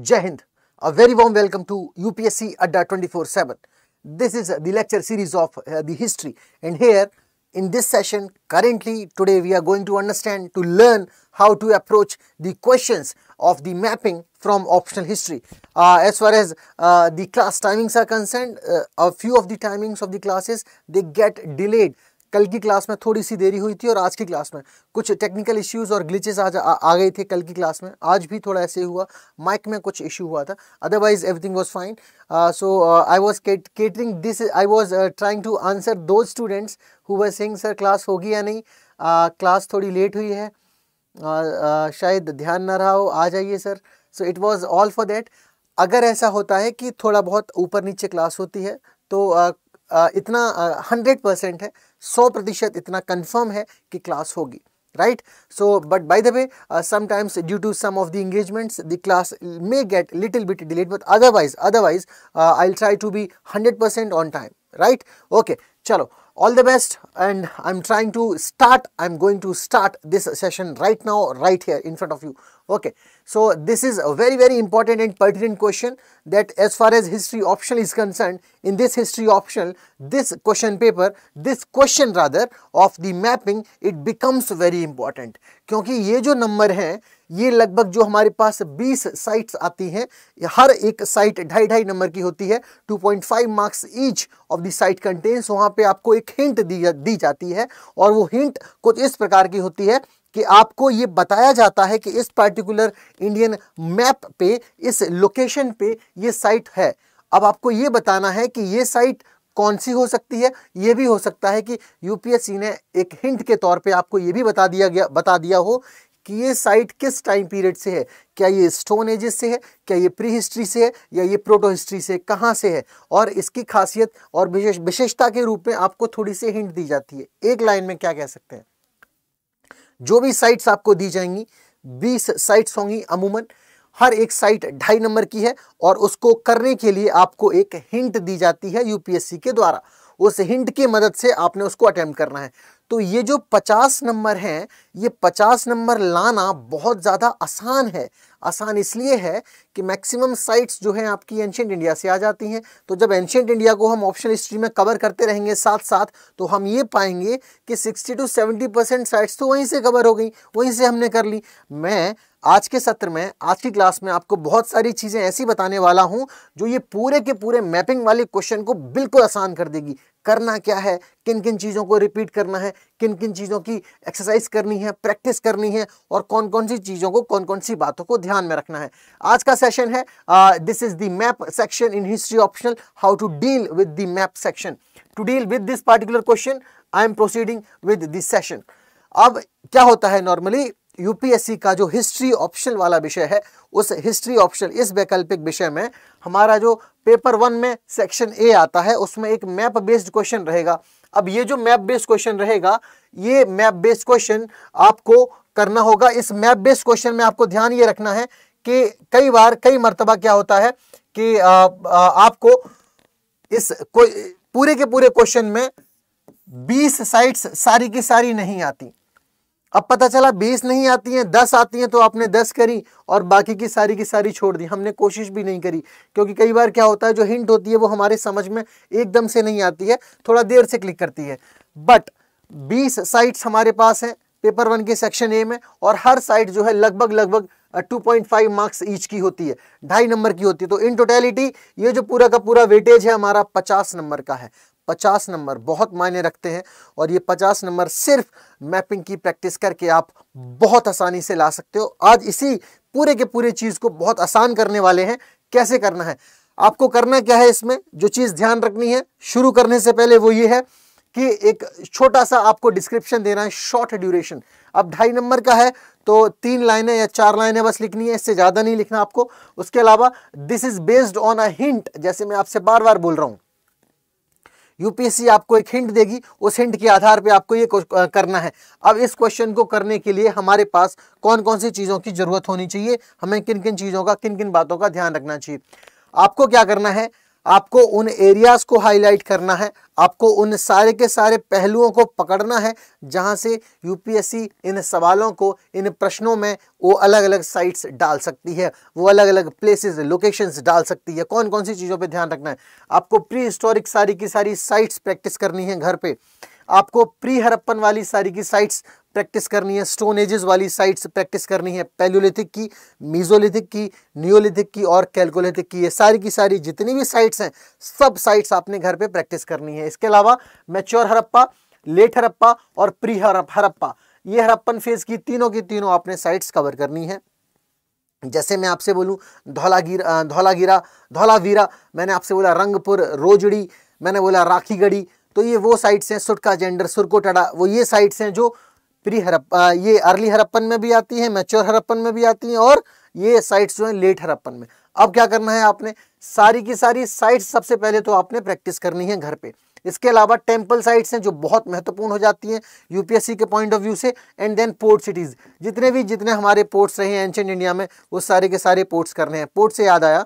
Jai Hind. A very warm welcome to UPSC Adda 24-7. This is the lecture series of uh, the history and here in this session currently today we are going to understand to learn how to approach the questions of the mapping from optional history. Uh, as far as uh, the class timings are concerned, uh, a few of the timings of the classes they get delayed कल की class में थोड़ी सी देरी हुई थी और आज की क्लास में कुछ टेक्निकल इश्यूज और ग्लिचेस आज आ, आ गए थे कल की क्लास में आज भी थोड़ा ऐसे हुआ माइक में कुछ इशू हुआ था otherwise everything was fine so I was catering this I was trying to answer दो students who were saying sir class होगी या नहीं क्लास uh, थोड़ी लेट हुई है uh, uh, शायद ध्यान ना रहा हो आ जाइए sir so it was all for that अगर ऐसा होता है कि थोड़ा बहुत ऊपर नीचे क्लास होती है तो uh, uh, इतना हंड्रेड uh, परसेंट है सौ प्रतिशत इतना कंफर्म है कि क्लास होगी right so but by the way sometimes due to some of the engagements the class may get little bit delayed but otherwise otherwise I try to be hundred percent on time right okay चलो all the best and I am trying to start I am going to start this session right now right here in front of you okay So, this is a very very important and pertinent question that as far as history optional is concerned, in this history optional, this question paper, this question rather of the mapping, it becomes very important. क्योंकि ये जो number हैं ये लगभग जो हमारे पास 20 sites आती हैं हर एक साइट ढाई ढाई नंबर की होती है 2.5 marks each of the site contents वहाँ पे आपको एक हिंट दी जा, दी जाती है और वो हिंट कुछ इस प्रकार की होती है कि आपको ये बताया जाता है कि इस पर्टिकुलर इंडियन मैप पे इस लोकेशन पे ये साइट है अब आपको ये बताना है कि ये साइट कौन सी हो सकती है ये भी हो सकता है कि यूपीएससी ने एक हिंट के तौर पे आपको ये भी बता दिया गया बता दिया हो कि ये साइट किस टाइम पीरियड से है क्या ये स्टोन एजेस से है क्या ये प्री हिस्ट्री से है या ये प्रोटो हिस्ट्री से कहाँ से है और इसकी खासियत और विशेषता के रूप में आपको थोड़ी सी हिंट दी जाती है एक लाइन में क्या कह सकते हैं जो भी साइट्स आपको दी जाएंगी बीस साइट्स होंगी अमूमन हर एक साइट ढाई नंबर की है और उसको करने के लिए आपको एक हिंट दी जाती है यूपीएससी के द्वारा उस हिंट की मदद से आपने उसको अटैम्प्ट करना है तो ये जो 50 नंबर हैं ये 50 नंबर लाना बहुत ज़्यादा आसान है आसान इसलिए है कि मैक्सिमम साइट्स जो हैं आपकी एंशेंट इंडिया से आ जाती हैं तो जब एंशेंट इंडिया को हम ऑप्शनल हिस्ट्री में कवर करते रहेंगे साथ साथ तो हम ये पाएंगे कि 60 टू 70 परसेंट साइट्स तो वहीं से कवर हो गई वहीं से हमने कर ली मैं आज के सत्र में आज की क्लास में आपको बहुत सारी चीज़ें ऐसी बताने वाला हूं जो ये पूरे के पूरे मैपिंग वाले क्वेश्चन को बिल्कुल आसान कर देगी करना क्या है किन किन चीज़ों को रिपीट करना है किन किन चीज़ों की एक्सरसाइज करनी है प्रैक्टिस करनी है और कौन कौन सी चीज़ों को कौन कौन सी बातों को ध्यान में रखना है आज का सेशन है this is the map section in history optional how to deal with the map section to deal with this particular question I am proceeding with this session अब क्या होता है नॉर्मली यूपीएससी का जो हिस्ट्री ऑप्शन वाला विषय है उस हिस्ट्री ऑप्शन इस वैकल्पिक विषय में हमारा जो पेपर वन में सेक्शन ए आता है उसमें एक मैप बेस्ड क्वेश्चन रहेगा अब ये जो मैप बेस्ड क्वेश्चन रहेगा ये मैप बेस्ड क्वेश्चन आपको करना होगा इस मैप बेस्ड क्वेश्चन में आपको ध्यान ये रखना है कि कई बार कई मरतबा क्या होता है कि आ, आ, आपको इस कोई पूरे के पूरे क्वेश्चन में 20 साइट्स सारी की सारी नहीं आती अब पता चला बीस नहीं आती हैं दस आती हैं तो आपने दस करी और बाकी की सारी की सारी छोड़ दी हमने कोशिश भी नहीं करी क्योंकि कई बार क्या होता है जो हिंट होती है वो हमारे समझ में एकदम से नहीं आती है थोड़ा देर से क्लिक करती है बट बीस साइट्स हमारे पास हैं पेपर वन के सेक्शन ए में और हर साइट जो है लगभग लगभग 2.5 मार्क्स ईच की होती है ढाई नंबर की होती है तो इन टोटेलिटी ये जो पूरा का पूरा वेटेज है हमारा 50 नंबर का है पचास नंबर बहुत मायने रखते हैं और ये पचास नंबर सिर्फ मैपिंग की प्रैक्टिस करके आप बहुत आसानी से ला सकते हो आज इसी पूरे के पूरे चीज़ को बहुत आसान करने वाले हैं कैसे करना है आपको करना क्या है इसमें जो चीज़ ध्यान रखनी है शुरू करने से पहले वो ये है कि एक छोटा सा आपको डिस्क्रिप्शन देना है शॉर्ट ड्यूरेशन अब ढाई नंबर का है तो तीन लाइनें या चार लाइनें बस लिखनी है इससे ज़्यादा नहीं लिखना आपको उसके अलावा this is based on a hint जैसे मैं आपसे बार बार बोल रहा हूँ यूपीएससी आपको एक हिंट देगी उस हिंट के आधार पे आपको ये करना है अब इस क्वेश्चन को करने के लिए हमारे पास कौन कौन सी चीज़ों की ज़रूरत होनी चाहिए हमें किन किन चीज़ों का किन किन बातों का ध्यान रखना चाहिए आपको क्या करना है आपको उन एरियाज को हाईलाइट करना है आपको उन सारे के सारे पहलुओं को पकड़ना है जहां से यूपीएससी इन सवालों को इन प्रश्नों में वो अलग अलग साइट्स डाल सकती है वो अलग अलग प्लेसेस लोकेशंस डाल सकती है कौन कौन सी चीज़ों पे ध्यान रखना है आपको प्री हिस्टोरिक सारी की सारी साइट्स प्रैक्टिस करनी है घर पे आपको प्री हरप्पन वाली सारी की साइट्स प्रैक्टिस करनी है स्टोन एजेस वाली साइट्स प्रैक्टिस करनी है पैल्योलिथिक की मीजोलिथिक की न्योलिथिक की और कैलकोलिथिक की ये सारी की सारी जितनी भी साइट्स हैं सब साइट्स आपने घर पे प्रैक्टिस करनी है इसके अलावा मैच्योर हरप्पा लेट हरप्पा और प्री हरप्पा ये हरप्पन फेज की तीनों की तीनों आपने साइट्स कवर करनी है जैसे मैं आपसे बोलूँ धौलागीर धौलागीरा धौलावीरा मैंने आपसे बोला रंगपुर रोजड़ी मैंने बोला राखीगढ़ी तो ये वो साइट्स हैं सुटका जेंडर सुरकोटाडा वो ये साइट्स हैं जो प्री हरप्पा ये अर्ली हरप्पन में भी आती है मेच्योर हरप्पन में भी आती हैं और ये साइट्स जो हैं लेट हरप्पन में अब क्या करना है आपने सारी की सारी साइट्स सबसे पहले तो आपने प्रैक्टिस करनी है घर पे इसके अलावा टेम्पल साइट्स हैं जो बहुत महत्वपूर्ण हो जाती हैं यूपीएससी के पॉइंट ऑफ व्यू से एंड देन पोर्ट सिटीज़ जितने भी जितने हमारे पोर्ट्स रहे हैं एंशेंट इंडिया में वो सारे के सारे पोर्ट्स करने हैं पोर्ट से याद आया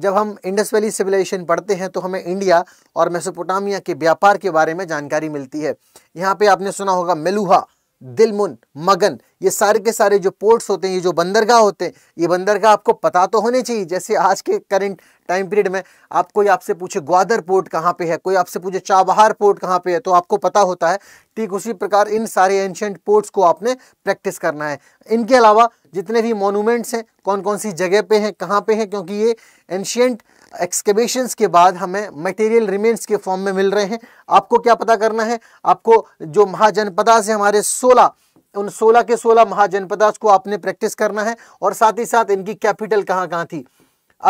जब हम इंडस वैली सिविलाइजेशन पढ़ते हैं तो हमें इंडिया और मेसोपोटामिया के व्यापार के बारे में जानकारी मिलती है यहाँ पे आपने सुना होगा मेलुहा दिलमुन मगन ये सारे के सारे जो पोर्ट्स होते हैं ये जो बंदरगाह होते हैं ये बंदरगाह आपको पता तो होने चाहिए जैसे आज के करंट टाइम पीरियड में आप कोई आपसे पूछे ग्वादर पोर्ट कहाँ पे है कोई आपसे पूछे चाबहार पोर्ट कहाँ पे है तो आपको पता होता है ठीक उसी प्रकार इन सारे एंशेंट पोर्ट्स को आपने प्रैक्टिस करना है इनके अलावा जितने भी मोनूमेंट्स हैं कौन कौन सी जगह पे हैं कहाँ पे हैं क्योंकि ये एंशियंट एक्सकेबेशन के बाद हमें मटेरियल रिमेंट्स के फॉर्म में मिल रहे हैं आपको क्या पता करना है आपको जो महाजनपदा से हमारे सोलह उन 16 के 16 महाजनपदास को आपने प्रैक्टिस करना है और साथ ही साथ इनकी कैपिटल कहाँ कहाँ थी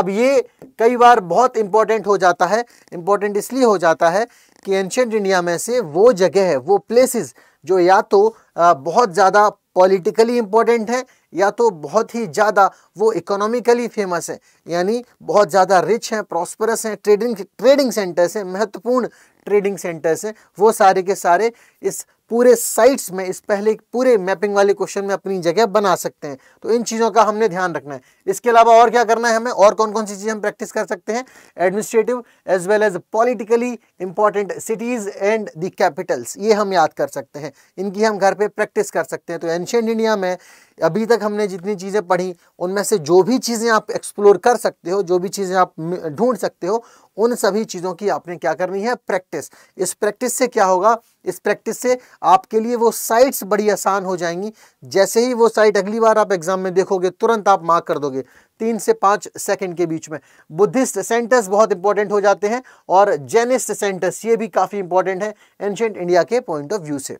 अब ये कई बार बहुत इंपॉर्टेंट हो जाता है इम्पोर्टेंट इसलिए हो जाता है कि एंशेंट इंडिया में से वो जगह है वो प्लेसेस जो या तो बहुत ज़्यादा पॉलिटिकली इम्पोर्टेंट है या तो बहुत ही ज़्यादा वो इकोनॉमिकली फेमस है यानी बहुत ज़्यादा रिच हैं प्रॉस्परस हैं ट्रेडिंग ट्रेडिंग सेंटर्स हैं महत्वपूर्ण ट्रेडिंग सेंटर्स हैं वो सारे के सारे इस पूरे साइट्स में इस पहले पूरे मैपिंग वाले क्वेश्चन में अपनी जगह बना सकते हैं तो इन चीज़ों का हमने ध्यान रखना है इसके अलावा और क्या करना है हमें और कौन कौन सी चीज़ हम प्रैक्टिस कर सकते हैं administrative as well as politically important cities and the capitals ये हम याद कर सकते हैं इनकी हम घर पर प्रैक्टिस कर सकते हैं तो एनशियंट इंडिया में अभी तक हमने जितनी चीज़ें पढ़ी उनमें से जो भी चीज़ें आप एक्सप्लोर कर सकते हो जो भी चीज़ें आप ढूंढ सकते हो उन सभी चीज़ों की आपने क्या करनी है प्रैक्टिस इस प्रैक्टिस से क्या होगा इस प्रैक्टिस से आपके लिए वो साइट्स बड़ी आसान हो जाएंगी जैसे ही वो साइट अगली बार आप एग्जाम में देखोगे तुरंत आप मार्क कर दोगे तीन से पाँच सेकंड के बीच में बुद्धिस्ट सेंटर्स बहुत इंपॉर्टेंट हो जाते हैं और जेनिस्ट सेंटर्स ये भी काफ़ी इंपॉर्टेंट है एंशेंट इंडिया के पॉइंट ऑफ व्यू से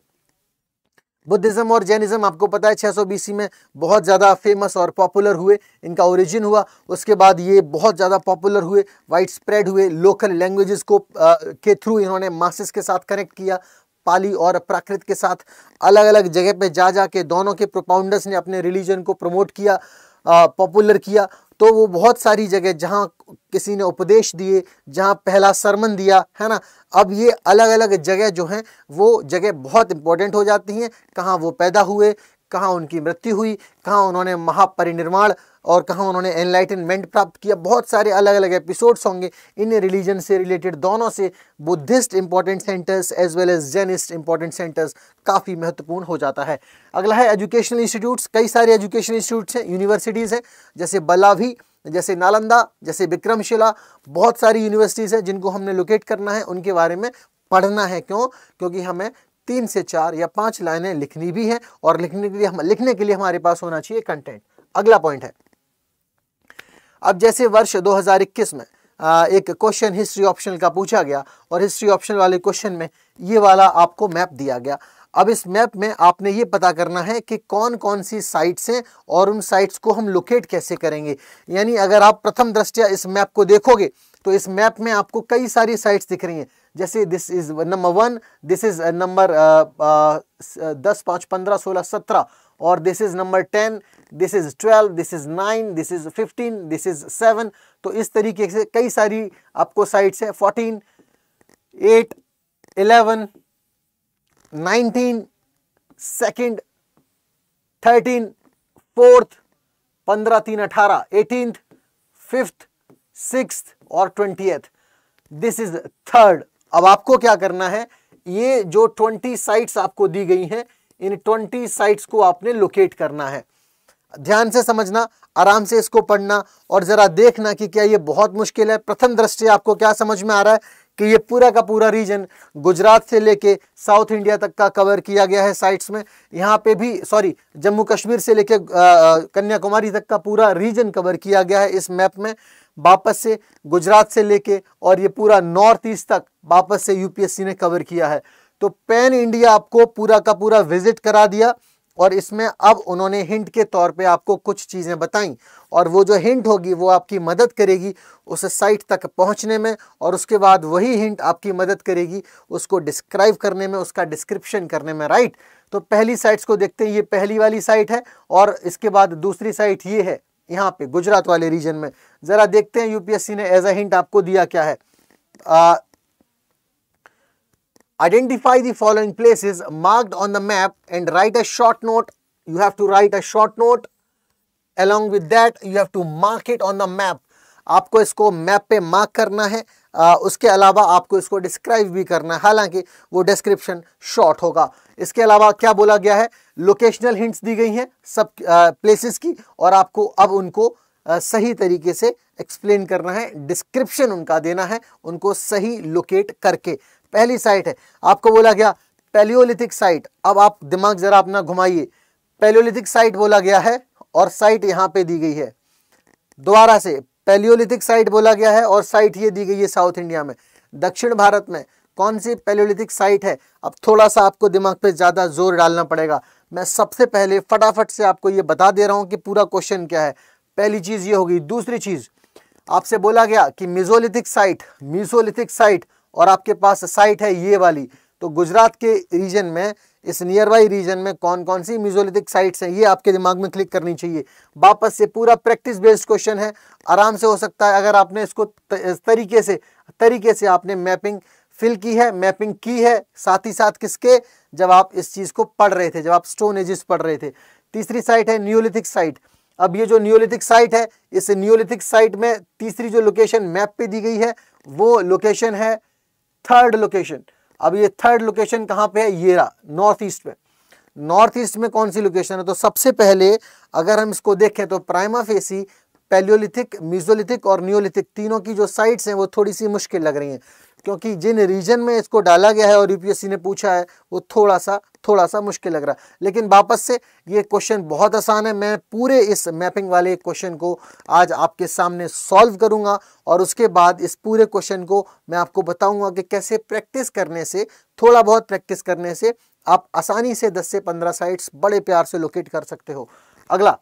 बुद्धिज्म और जैनिज्म आपको पता है 600 बीसी में बहुत ज़्यादा फेमस और पॉपुलर हुए इनका ओरिजिन हुआ उसके बाद ये बहुत ज़्यादा पॉपुलर हुए वाइड स्प्रेड हुए लोकल लैंग्वेजेस को आ, के थ्रू इन्होंने मासिस के साथ कनेक्ट किया पाली और प्राकृत के साथ अलग अलग जगह पे जा जा के दोनों के प्रोपाउंडर्स ने अपने रिलीजन को प्रमोट किया पॉपुलर किया तो वो बहुत सारी जगह जहाँ किसी ने उपदेश दिए जहाँ पहला सरमन दिया है ना अब ये अलग अलग जगह जो हैं वो जगह बहुत इंपॉर्टेंट हो जाती हैं कहाँ वो पैदा हुए कहाँ उनकी मृत्यु हुई कहाँ उन्होंने महापरिनिर्वाण और कहाँ उन्होंने एनलाइटनमेंट प्राप्त किया बहुत सारे अलग अलग एपिसोड्स होंगे इन रिलीजन से रिलेटेड दोनों से Buddhist important centres as well as Jainist important centres काफ़ी महत्वपूर्ण हो जाता है अगला है एजुकेशनल इंस्टीट्यूट्स कई सारे एजुकेशनल इंस्टीट्यूट्स हैं यूनिवर्सिटीज़ हैं जैसे बलाभी जैसे नालंदा जैसे विक्रमशिला बहुत सारी यूनिवर्सिटीज़ हैं जिनको हमने लोकेट करना है उनके बारे में पढ़ना है क्यों क्योंकि हमें तीन से चार या पांच लाइनें लिखनी भी हैं और लिखने के लिए हम लिखने के लिए हमारे पास होना चाहिए कंटेंट अगला पॉइंट है अब जैसे वर्ष 2021 में एक क्वेश्चन हिस्ट्री ऑप्शन का पूछा गया और हिस्ट्री ऑप्शन वाले क्वेश्चन में ये वाला आपको मैप दिया गया अब इस मैप में आपने ये पता करना है कि कौन कौन सी साइट्स हैं और उन साइट्स को हम लोकेट कैसे करेंगे यानी अगर आप प्रथम दृष्टया इस मैप को देखोगे तो इस मैप में आपको कई सारी साइट्स दिख रही हैं जैसे this is number one this is number दस पाँच पंद्रह सोलह सत्रह और this is number ten this is twelve this is nine this is fifteen this is seven तो इस तरीके से कई सारी आपको साइट्स हैं fourteen eight eleven nineteen second thirteen fourth पंद्रह तीन अठारह एटीन फिफ्थ सिक्स और ट्वेंटी दिस इज थर्ड अब आपको क्या करना है ये जो ट्वेंटी साइट्स आपको दी गई हैं इन ट्वेंटी साइट्स को आपने लोकेट करना है ध्यान से समझना आराम से इसको पढ़ना और ज़रा देखना कि क्या ये बहुत मुश्किल है प्रथम दृष्टि आपको क्या समझ में आ रहा है कि ये पूरा का पूरा रीजन गुजरात से लेके साउथ इंडिया तक का कवर किया गया है साइट्स में यहाँ पे भी सॉरी जम्मू कश्मीर से लेके कन्याकुमारी तक का पूरा रीजन कवर किया गया है इस मैप में वापस से गुजरात से लेके और ये पूरा नॉर्थ ईस्ट तक वापस से यूपीएससी ने कवर किया है तो पैन इंडिया आपको पूरा का पूरा विजिट करा दिया और इसमें अब उन्होंने हिंट के तौर पे आपको कुछ चीज़ें बताई और वो जो हिंट होगी वो आपकी मदद करेगी उस साइट तक पहुंचने में और उसके बाद वही हिंट आपकी मदद करेगी उसको डिस्क्राइब करने में उसका डिस्क्रिप्शन करने में राइट तो पहली साइट्स को देखते हैं ये पहली वाली साइट है और इसके बाद दूसरी साइट ये है यहाँ पे गुजरात वाले रीजन में ज़रा देखते हैं यूपीएससी ने एज अ हिंट आपको दिया क्या है Identify the following places marked on the map and write a short note. You have to write a short note. Along with that, you have to mark it on the map. आपको इसको map पे mark करना है आ, उसके अलावा आपको इसको describe भी करना है हालांकि वो डिस्क्रिप्शन शॉर्ट होगा इसके अलावा क्या बोला गया है लोकेशनल हिंट्स दी गई हैं सब प्लेसेस की और आपको अब उनको आ, सही तरीके से एक्सप्लेन करना है डिस्क्रिप्शन उनका देना है उनको सही लोकेट करके पहली साइट है आपको बोला गया पेलियोलिथिक साइट अब आप दिमाग ज़रा अपना घुमाइए पेलियोलिथिक साइट बोला गया है और साइट यहां पे दी गई है दोबारा से पेलियोलिथिक साइट बोला गया है और साइट ये दी गई है साउथ इंडिया में दक्षिण भारत में कौन सी पेलियोलिथिक साइट है अब थोड़ा सा आपको दिमाग पे ज़्यादा जोर डालना पड़ेगा मैं सबसे पहले फटाफट से आपको ये बता दे रहा हूं कि पूरा क्वेश्चन क्या है पहली चीज़ ये होगी दूसरी चीज़ आपसे बोला गया कि मिजोलिथिक साइट मिजोलिथिक साइट और आपके पास साइट है ये वाली तो गुजरात के रीजन में इस नियर बाई रीजन में कौन कौन सी म्यूजोलिथिक साइट्स हैं ये आपके दिमाग में क्लिक करनी चाहिए वापस से पूरा प्रैक्टिस बेस्ड क्वेश्चन है आराम से हो सकता है अगर आपने इसको तरीके से तरीके से आपने मैपिंग फिल की है मैपिंग की है साथ ही साथ किसके जब आप इस चीज़ को पढ़ रहे थे जब आप स्टोन एजिस पढ़ रहे थे तीसरी साइट है न्यूलिथिक साइट अब ये जो न्यूलिथिक साइट है इस न्यूलिथिक साइट में तीसरी जो लोकेशन मैप पे दी गई है वो लोकेशन है थर्ड लोकेशन अब ये थर्ड लोकेशन कहाँ पे है ये रहा नॉर्थ ईस्ट में नॉर्थ ईस्ट में कौन सी लोकेशन है तो सबसे पहले अगर हम इसको देखें तो प्राइमा फेसी पेलियोलिथिक मीजोलिथिक और न्योलिथिक तीनों की जो साइट्स हैं वो थोड़ी सी मुश्किल लग रही हैं क्योंकि जिन रीजन में इसको डाला गया है और यूपीएससी ने पूछा है वो थोड़ा सा थोड़ा सा मुश्किल लग रहा है लेकिन वापस से ये क्वेश्चन बहुत आसान है मैं पूरे इस मैपिंग वाले क्वेश्चन को आज आपके सामने सॉल्व करूंगा और उसके बाद इस पूरे क्वेश्चन को मैं आपको बताऊंगा कि कैसे प्रैक्टिस करने से थोड़ा बहुत प्रैक्टिस करने से आप आसानी से दस से पंद्रह साइट्स बड़े प्यार से लोकेट कर सकते हो अगला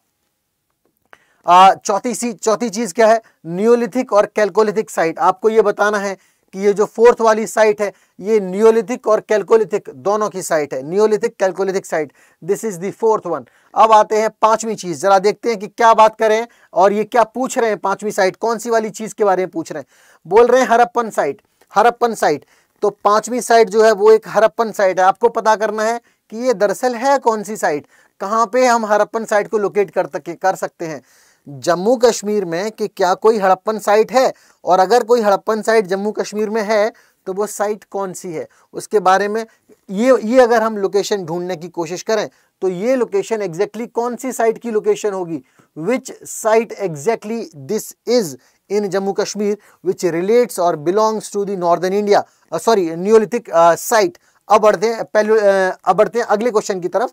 चौथी सी चौथी चीज क्या है न्यूलिथिक और कैलकोलिथिक साइट आपको यह बताना है कि ये जो फोर्थ वाली साइट है ये नियोलिथिक और कैलकोलिथिक दोनों की साइट है neolithic chalcolithic site this is the fourth one अब आते हैं पांचवी चीज जरा देखते हैं कि क्या बात करें और ये क्या पूछ रहे हैं पांचवी साइट कौन सी वाली चीज के बारे में पूछ रहे हैं बोल रहे हैं हरप्पन साइट हरप्पन साइट तो पांचवी साइट जो है वो एक हरप्पन साइट है आपको पता करना है कि ये दरअसल है कौन सी साइट कहाँ पे हम हरप्पन साइट को लोकेट कर, कर सकते हैं जम्मू कश्मीर में कि क्या कोई हड़प्पन साइट है और अगर कोई हड़प्पन साइट जम्मू कश्मीर में है तो वो साइट कौन सी है उसके बारे में ये ये अगर हम लोकेशन ढूंढने की कोशिश करें तो ये लोकेशन एग्जैक्टली exactly कौन सी साइट की लोकेशन होगी which site exactly this is in Jammu Kashmir which relates और belongs to the northern India sorry neolithic site अब बढ़ते हैं पहले uh, अब बढ़ते हैं अगले क्वेश्चन की तरफ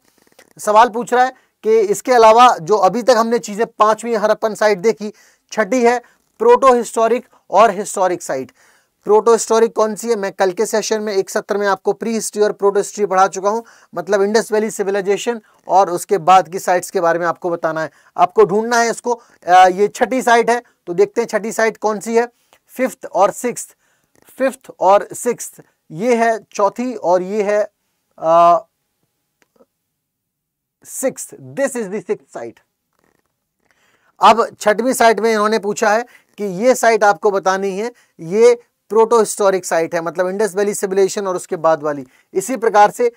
सवाल पूछ रहा है कि इसके अलावा जो अभी तक हमने चीज़ें पांचवी हरप्पन साइट देखी छठी है प्रोटो हिस्टोरिक और हिस्टोरिक साइट प्रोटो हिस्टोरिक कौन सी है मैं कल के सेशन में एक सत्र में आपको प्री हिस्ट्री और प्रोटो हिस्ट्री पढ़ा चुका हूं मतलब इंडस वैली सिविलाइजेशन और उसके बाद की साइट्स के बारे में आपको बताना है आपको ढूंढना है इसको आ, ये छठी साइट है तो देखते हैं छठी साइट कौन सी है फिफ्थ और सिक्स फिफ्थ और सिक्स ये है चौथी और ये है आ, six this is sixth site अब छठवीं साइट में इन्होंने पूछा है कि ये साइट आपको बतानी है ये प्रोटो हिस्टोरिक साइट है मतलब इंडस वैली सिविलेशन और उसके बाद वाली इसी प्रकार से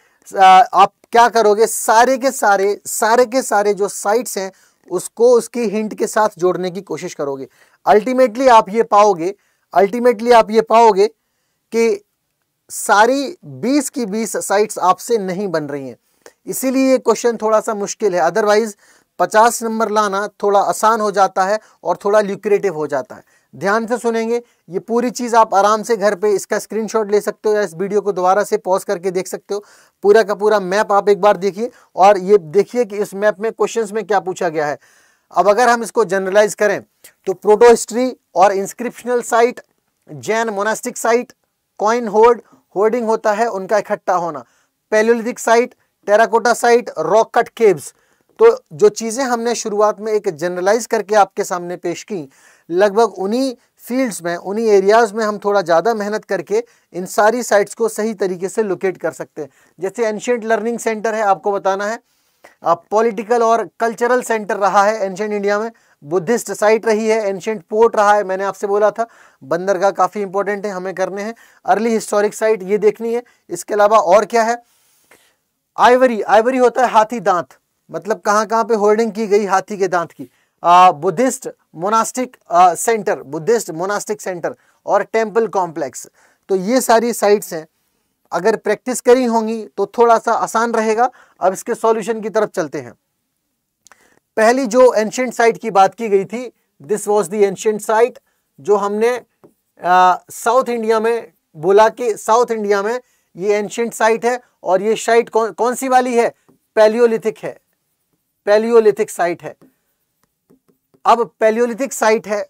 आप क्या करोगे सारे के सारे सारे के सारे जो साइट्स हैं उसको उसकी हिंट के साथ जोड़ने की कोशिश करोगे अल्टीमेटली आप ये पाओगे अल्टीमेटली आप ये पाओगे कि सारी 20 की 20 साइट्स आपसे नहीं बन रही हैं इसीलिए ये क्वेश्चन थोड़ा सा मुश्किल है अदरवाइज पचास नंबर लाना थोड़ा आसान हो जाता है और थोड़ा ल्यूक्रेटिव हो जाता है ध्यान से सुनेंगे ये पूरी चीज़ आप आराम से घर पे इसका स्क्रीनशॉट ले सकते हो या इस वीडियो को दोबारा से पॉज करके देख सकते हो पूरा का पूरा मैप आप एक बार देखिए और ये देखिए कि इस मैप में क्वेश्चन में क्या पूछा गया है अब अगर हम इसको जनरलाइज करें तो प्रोटो हिस्ट्री और inscriptional site Jain monastic site coin hoard hoarding होता है उनका इकट्ठा होना paleolithic site terracotta site rock cut caves तो जो चीज़ें हमने शुरुआत में एक जनरलाइज करके आपके सामने पेश की लगभग उन्हीं फील्ड्स में उन्हीं एरियाज़ में हम थोड़ा ज़्यादा मेहनत करके इन सारी साइट्स को सही तरीके से लोकेट कर सकते हैं जैसे एंशियंट लर्निंग सेंटर है आपको बताना है पॉलिटिकल और कल्चरल सेंटर रहा है एंशियंट इंडिया में बुद्धिस्ट साइट रही है एंशियंट पोर्ट रहा है मैंने आपसे बोला था बंदरगाह काफ़ी इंपॉर्टेंट है हमें करने हैं अर्ली हिस्टोरिक साइट ये देखनी है इसके अलावा और क्या है आइवरी आइवरी होता है हाथी दांत मतलब कहाँ कहाँ पे होर्डिंग की गई हाथी के दांत की Buddhist monastic centre Buddhist monastic centre और टेम्पल कॉम्प्लेक्स तो ये सारी साइट्स हैं अगर प्रैक्टिस करी होंगी तो थोड़ा सा आसान रहेगा अब इसके सॉल्यूशन की तरफ चलते हैं पहली जो एंशियंट साइट की बात की गई थी this was the ancient site जो हमने साउथ इंडिया में बोला कि साउथ इंडिया में ये एंशियंट साइट है और ये साइट कौन कौन सी वाली है पैलियोलिथिक है पैलियोलिथिक साइट है अब पैलियोलिथिक साइट है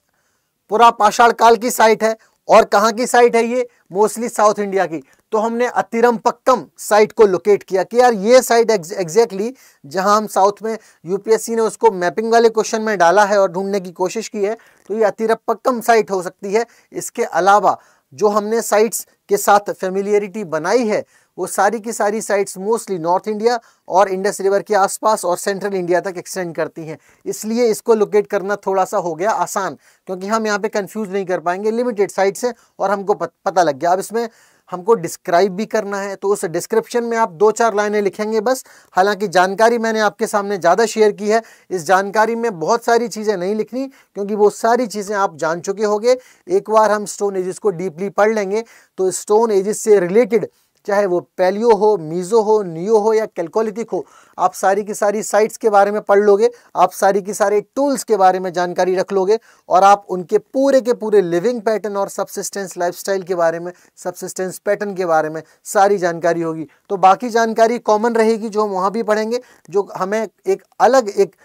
पूरा पाषाण काल की साइट है और कहाँ की साइट है ये मोस्टली साउथ इंडिया की तो हमने अतिरम पक्कम साइट को लोकेट किया कि यार ये साइट एग्जैक्टली जहां हम साउथ में यूपीएससी ने उसको मैपिंग वाले क्वेश्चन में डाला है और ढूंढने की कोशिश की है तो ये अतिरम पक्कम साइट हो सकती है इसके अलावा जो हमने साइट्स के साथ फेमिलियरिटी बनाई है वो सारी की सारी साइट्स मोस्टली नॉर्थ इंडिया और इंडस रिवर के आसपास और सेंट्रल इंडिया तक एक्सटेंड करती हैं इसलिए इसको लोकेट करना थोड़ा सा हो गया आसान क्योंकि हम यहाँ पे कंफ्यूज नहीं कर पाएंगे लिमिटेड साइट्स हैं और हमको पता लग गया अब इसमें हमको डिस्क्राइब भी करना है तो उस डिस्क्रिप्शन में आप दो चार लाइनें लिखेंगे बस हालांकि जानकारी मैंने आपके सामने ज़्यादा शेयर की है इस जानकारी में बहुत सारी चीज़ें नहीं लिखनी क्योंकि वो सारी चीज़ें आप जान चुके होंगे एक बार हम स्टोन एजिस को डीपली पढ़ लेंगे तो स्टोन एजिस से रिलेटेड चाहे वो पैलियो हो मीज़ो हो नियो हो या कैलकोलिथिक हो आप सारी की सारी साइट्स के बारे में पढ़ लोगे आप सारी की सारे टूल्स के बारे में जानकारी रख लोगे और आप उनके पूरे के पूरे लिविंग पैटर्न और सबसिस्टेंस लाइफस्टाइल के बारे में सबसिस्टेंस पैटर्न के बारे में सारी जानकारी होगी तो बाकी जानकारी कॉमन रहेगी जो हम वहाँ भी पढ़ेंगे जो हमें एक अलग एक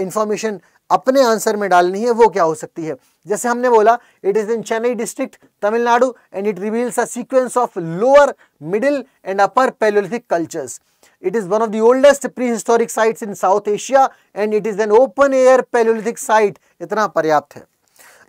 इन्फॉर्मेशन अपने आंसर में डालनी है वो क्या हो सकती है जैसे हमने बोला it is in Chennai district Tamil Nadu and it reveals a sequence of lower middle and upper paleolithic cultures it is one of the oldest pre historic site in South Asia and it is an open air paleolithic site इतना पर्याप्त है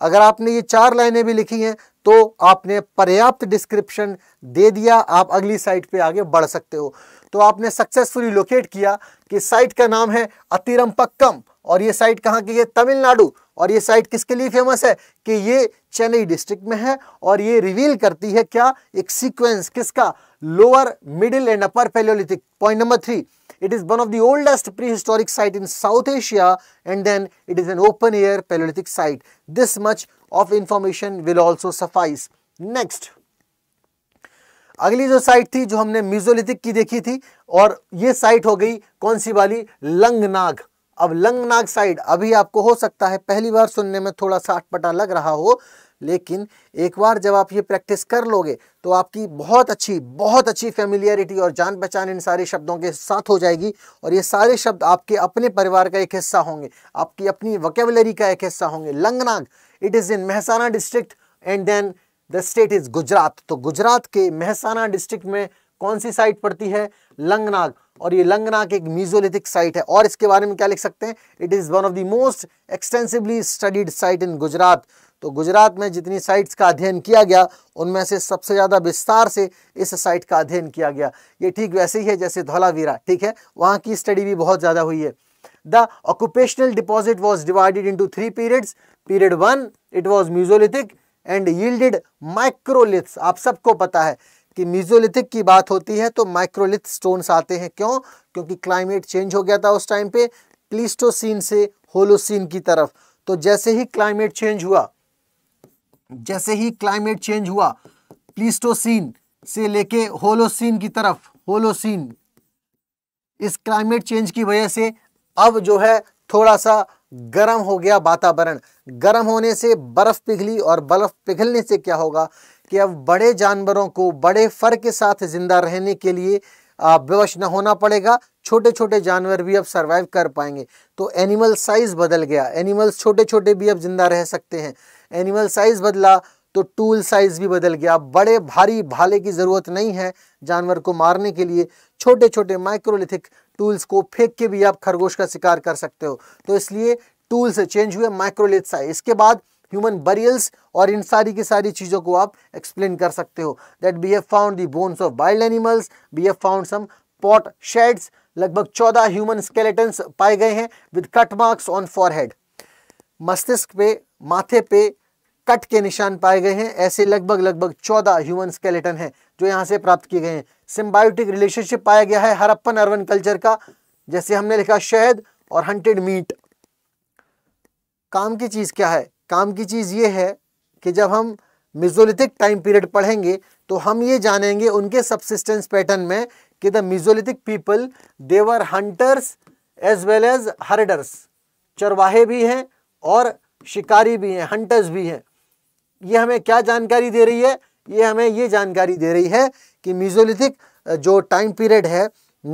अगर आपने ये चार लाइनें भी लिखी हैं तो आपने पर्याप्त डिस्क्रिप्शन दे दिया आप अगली साइट पे आगे बढ़ सकते हो तो आपने सक्सेसफुली लोकेट किया कि साइट का नाम है अतिरम्पक्कम और ये साइट कहाँ की है तमिलनाडु और ये साइट किसके लिए फेमस है कि ये चेन्नई डिस्ट्रिक्ट में है और ये रिवील करती है क्या एक सीक्वेंस किसका lower middle and upper paleolithic point number three is one of the oldest pre historic site in South Asia and then it is an open air Paleolithic site this much of information will also suffice next अगली जो site थी जो हमने म्यूजोलिथिक की देखी थी और ये साइट हो गई कौन सी वाली लंगनाग अब लंग साइड अभी आपको हो सकता है पहली बार सुनने में थोड़ा सा अटपटा लग रहा हो लेकिन एक बार जब आप ये प्रैक्टिस कर लोगे तो आपकी बहुत अच्छी बहुत अच्छी फेमिलियरिटी और जान पहचान इन सारे शब्दों के साथ हो जाएगी और ये सारे शब्द आपके अपने परिवार का एक हिस्सा होंगे आपकी अपनी वकेबलरी का एक हिस्सा होंगे लंगनाग it is in Mehsana district and then the state is Gujarat तो गुजरात के महसाना डिस्ट्रिक्ट में कौन सी साइट पड़ती है लंगनाग और ये लंगनाग एक म्यूजोलिथिक साइट है और इसके बारे में क्या लिख सकते हैं it is one of the most extensively studied site in Gujarat तो गुजरात में जितनी साइट्स का अध्ययन किया गया उनमें से सबसे ज़्यादा विस्तार से इस साइट का अध्ययन किया गया ये ठीक वैसे ही है जैसे धौलावीरा ठीक है वहाँ की स्टडी भी बहुत ज़्यादा हुई है the occupational deposit was divided into three periods period one it was mesolithic and yielded microliths आप सबको पता है कि मीजोलिथिक की बात होती है तो माइक्रोलिथ स्टोन्स आते हैं क्यों क्योंकि क्लाइमेट चेंज हो गया था उस टाइम पे प्लीस्टोसिन से होलोसिन की तरफ तो जैसे ही क्लाइमेट चेंज हुआ जैसे ही क्लाइमेट चेंज हुआ प्लीस्टोसीन से लेके होलोसीन की तरफ होलोसीन इस क्लाइमेट चेंज की वजह से अब जो है थोड़ा सा गर्म हो गया वातावरण गर्म होने से बर्फ पिघली और बर्फ पिघलने से क्या होगा कि अब बड़े जानवरों को बड़े फर के साथ ज़िंदा रहने के लिए विवश न होना पड़ेगा छोटे छोटे जानवर भी अब सर्वाइव कर पाएंगे तो एनिमल साइज़ बदल गया एनिमल्स छोटे छोटे भी अब ज़िंदा रह सकते हैं एनिमल साइज़ बदला तो टूल साइज़ भी बदल गया बड़े भारी भाले की ज़रूरत नहीं है जानवर को मारने के लिए छोटे छोटे माइक्रोलिथिक टूल्स को फेंक के भी आप खरगोश का शिकार कर सकते हो तो इसलिए टूल्स चेंज हुए माइक्रोलिथ साइज इसके बाद ह्यूमन बरियल्स और इन सारी की सारी चीज़ों को आप एक्सप्लेन कर सकते हो that we have found the bones of wild animals we have found some pot sherds लगभग चौदह ह्यूमन स्केलेटन्स पाए गए हैं with cut marks on forehead मस्तिष्क पे माथे पे कट के निशान पाए गए हैं ऐसे लगभग लगभग चौदह ह्यूमन स्केलेटन हैं जो यहाँ से प्राप्त किए गए हैं सिम्बायोटिक रिलेशनशिप पाया गया है हरप्पन अर्बन कल्चर का जैसे हमने लिखा शहद और हंटेड मीट काम की चीज़ क्या है काम की चीज़ ये है कि जब हम मिजोलिथिक टाइम पीरियड पढ़ेंगे तो हम ये जानेंगे उनके सबसिस्टेंस पैटर्न में कि the mesolithic people they were hunters as well as herders चरवाहे भी हैं और शिकारी भी हैं हंटर्स भी हैं ये हमें क्या जानकारी दे रही है ये हमें ये जानकारी दे रही है कि मिजोलिथिक जो टाइम पीरियड है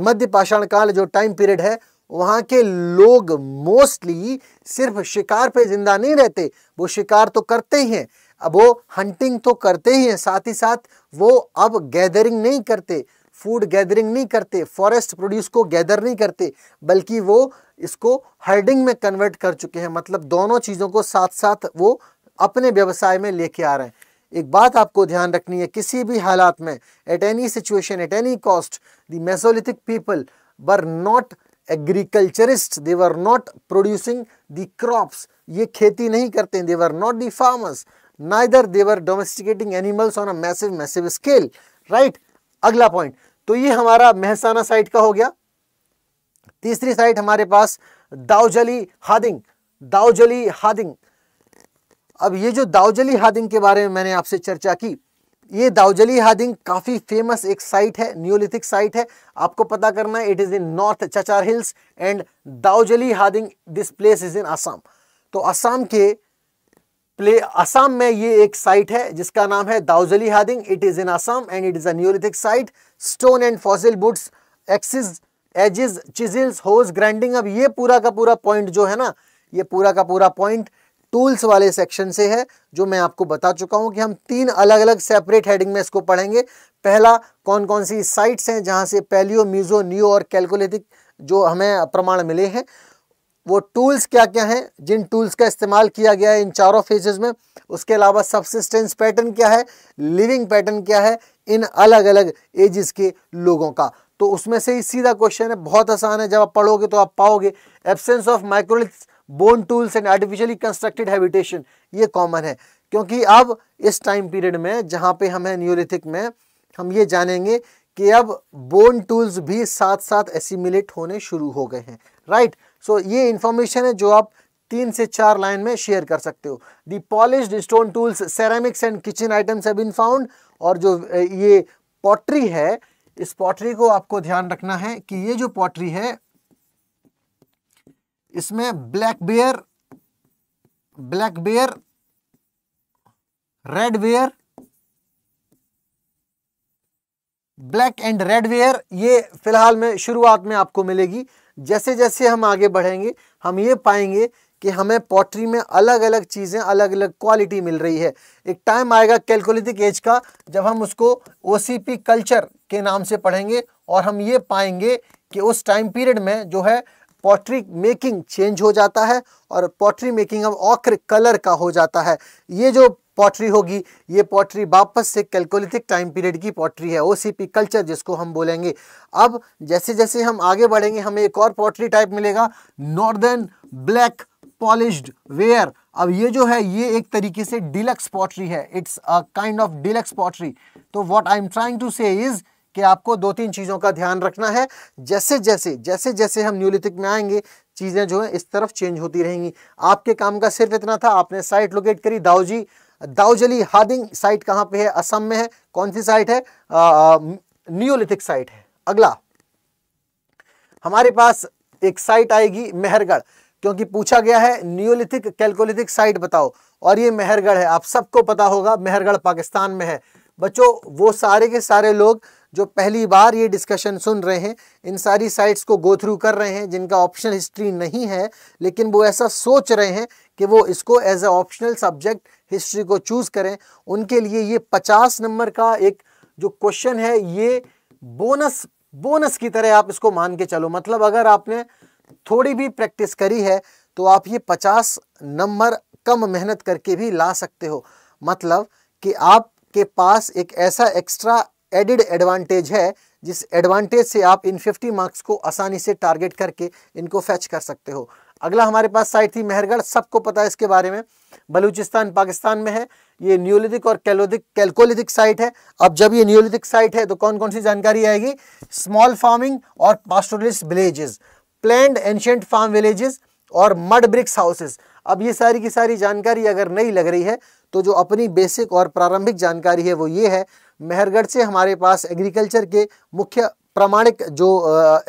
मध्य पाषाण काल जो टाइम पीरियड है वहाँ के लोग मोस्टली सिर्फ शिकार पे ज़िंदा नहीं रहते वो शिकार तो करते ही हैं अब वो हंटिंग तो करते ही हैं साथ ही साथ वो अब गैदरिंग नहीं करते फूड गैदरिंग नहीं करते फॉरेस्ट प्रोड्यूस को गैदर नहीं करते बल्कि वो इसको हर्डिंग में कन्वर्ट कर चुके हैं मतलब दोनों चीज़ों को साथ साथ वो अपने व्यवसाय में लेके आ रहे हैं एक बात आपको ध्यान रखनी है किसी भी हालात में at any situation at any cost the mesolithic people were not agriculturist they were not producing the crops ये खेती नहीं करते they were not the farmers neither they were domesticating animals on a massive massive scale right अगला point तो ये हमारा Mehsana site का हो गया तीसरी साइट हमारे पास दाउजली हादिंग दाउजली हादिंग अब ये जो दाउजली हादिंग के बारे में मैंने आपसे चर्चा की ये दाउजली हादिंग काफ़ी फेमस एक साइट है न्यूलिथिक साइट है आपको पता करना है it is in north Cachar hills and Daojali Hading this place is in Assam तो आसाम के प्ले आसाम में ये एक साइट है जिसका नाम है Daojali Hading it is in Assam and it is अथिक site stone and fossil woods axes adzes chisels hoes grinding अब ये पूरा का पूरा पॉइंट जो है ना ये पूरा का पूरा पॉइंट टूल्स वाले सेक्शन से है जो मैं आपको बता चुका हूं कि हम तीन अलग अलग सेपरेट हेडिंग में इसको पढ़ेंगे पहला कौन कौन सी साइट्स हैं जहां से पैलियो म्यूजो न्यू और कैलकुलेटिक जो हमें प्रमाण मिले हैं वो टूल्स क्या क्या हैं जिन टूल्स का इस्तेमाल किया गया है इन चारों फेजेस में उसके अलावा सबसिस्टेंस पैटर्न क्या है लिविंग पैटर्न क्या है इन अलग अलग एजेस के लोगों का तो उसमें से ही सीधा क्वेश्चन है बहुत आसान है जब आप पढ़ोगे तो आप पाओगे absence of microliths bone tools and artificially constructed habitation ये कॉमन है क्योंकि अब इस टाइम पीरियड में जहाँ पे हम हैं न्यूरिथिक में हम ये जानेंगे कि अब बोन टूल्स भी साथ साथ एसिमिलेट होने शुरू हो गए हैं राइट सो so, ये इंफॉर्मेशन है जो आप तीन से चार लाइन में शेयर कर सकते हो the polish stone tools ceramics and kitchen items है फाउंड और जो ये पॉटरी है इस पॉटरी को आपको ध्यान रखना है कि ये जो पॉटरी है इसमें black ware black ware red ware black and red ware ये फिलहाल में शुरुआत में आपको मिलेगी जैसे जैसे हम आगे बढ़ेंगे हम ये पाएंगे कि हमें पॉटरी में अलग अलग चीज़ें अलग अलग क्वालिटी मिल रही है एक टाइम आएगा कैलकुलेटिक एज का जब हम उसको ओ कल्चर के नाम से पढ़ेंगे और हम ये पाएंगे कि उस टाइम पीरियड में जो है पॉटरी मेकिंग चेंज हो जाता है और पॉटरी मेकिंग अब ऑक्र कलर का हो जाता है ये जो पॉटरी होगी ये पॉटरी वापस से कैलकोलिथिक टाइम पीरियड की पॉटरी है ओसीपी कल्चर जिसको हम बोलेंगे अब जैसे जैसे हम आगे बढ़ेंगे हमें एक और पॉटरी टाइप मिलेगा नॉर्दर्न ब्लैक पॉलिश्ड वेयर अब ये जो है ये एक तरीके से डिलक्स पॉटरी है it's a kind of deluxe pottery तो what I am trying to say is कि आपको दो तीन चीज़ों का ध्यान रखना है जैसे जैसे जैसे जैसे हम न्यूलिथिक में आएंगे चीज़ें जो है इस तरफ चेंज होती रहेंगी आपके काम का सिर्फ इतना था आपने साइट लोकेट करी दाऊजी दाऊजली हादिंग साइट कहाँ पे है असम में है कौन सी साइट है न्यूलिथिक साइट है अगला हमारे पास एक साइट आएगी मेहरगढ़ क्योंकि पूछा गया है न्यूलिथिक कैलकोलिथिक साइट बताओ और ये मेहरगढ़ है आप सबको पता होगा मेहरगढ़ पाकिस्तान में है बच्चों वो सारे के सारे लोग जो पहली बार ये डिस्कशन सुन रहे हैं इन सारी साइट्स को गो थ्रू कर रहे हैं जिनका ऑप्शनल हिस्ट्री नहीं है लेकिन वो ऐसा सोच रहे हैं कि वो इसको as a optional subject history को चूज़ करें उनके लिए ये पचास नंबर का एक जो क्वेश्चन है ये बोनस बोनस की तरह आप इसको मान के चलो मतलब अगर आपने थोड़ी भी प्रैक्टिस करी है तो आप ये पचास नंबर कम मेहनत करके भी ला सकते हो मतलब कि आपके पास एक ऐसा एक्स्ट्रा एडिड एडवांटेज है जिस एडवांटेज से आप इन 50 मार्क्स को आसानी से टारगेट करके इनको फैच कर सकते हो अगला हमारे पास साइट थी मेहरगढ़ सबको पता है इसके बारे में बलूचिस्तान पाकिस्तान में है ये न्यूलिथिक और कैलोदिक कैलकोलिथिक साइट है अब जब ये न्यूलिथिक साइट है तो कौन कौन सी जानकारी आएगी स्मॉल फार्मिंग और pastoralist villages planned ancient farm villages और मड ब्रिक्स हाउसेस अब ये सारी की सारी जानकारी अगर नहीं लग रही है तो जो अपनी बेसिक और प्रारंभिक जानकारी है वो ये है मेहरगढ़ से हमारे पास एग्रीकल्चर के मुख्य प्रमाणिक जो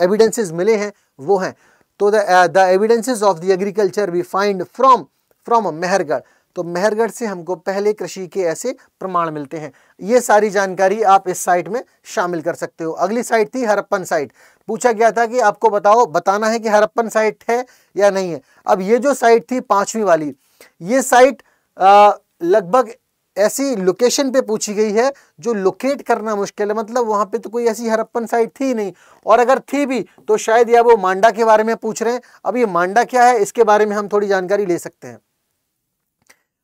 एविडेंसेस uh, मिले हैं वो हैं तो the evidences of the agriculture we find from from Mehrgarh तो मेहरगढ़ से हमको पहले कृषि के ऐसे प्रमाण मिलते हैं ये सारी जानकारी आप इस साइट में शामिल कर सकते हो अगली साइट थी हरप्पन साइट पूछा गया था कि आपको बताओ बताना है कि हरप्पन साइट है या नहीं है अब ये जो साइट थी पांचवी वाली ये साइट लगभग ऐसी लोकेशन पे पूछी गई है जो लोकेट करना मुश्किल है मतलब वहाँ पे तो कोई ऐसी हरप्पन साइट थी नहीं और अगर थी भी तो शायद या वो मांडा के बारे में पूछ रहे हैं अब ये मांडा क्या है इसके बारे में हम थोड़ी जानकारी ले सकते हैं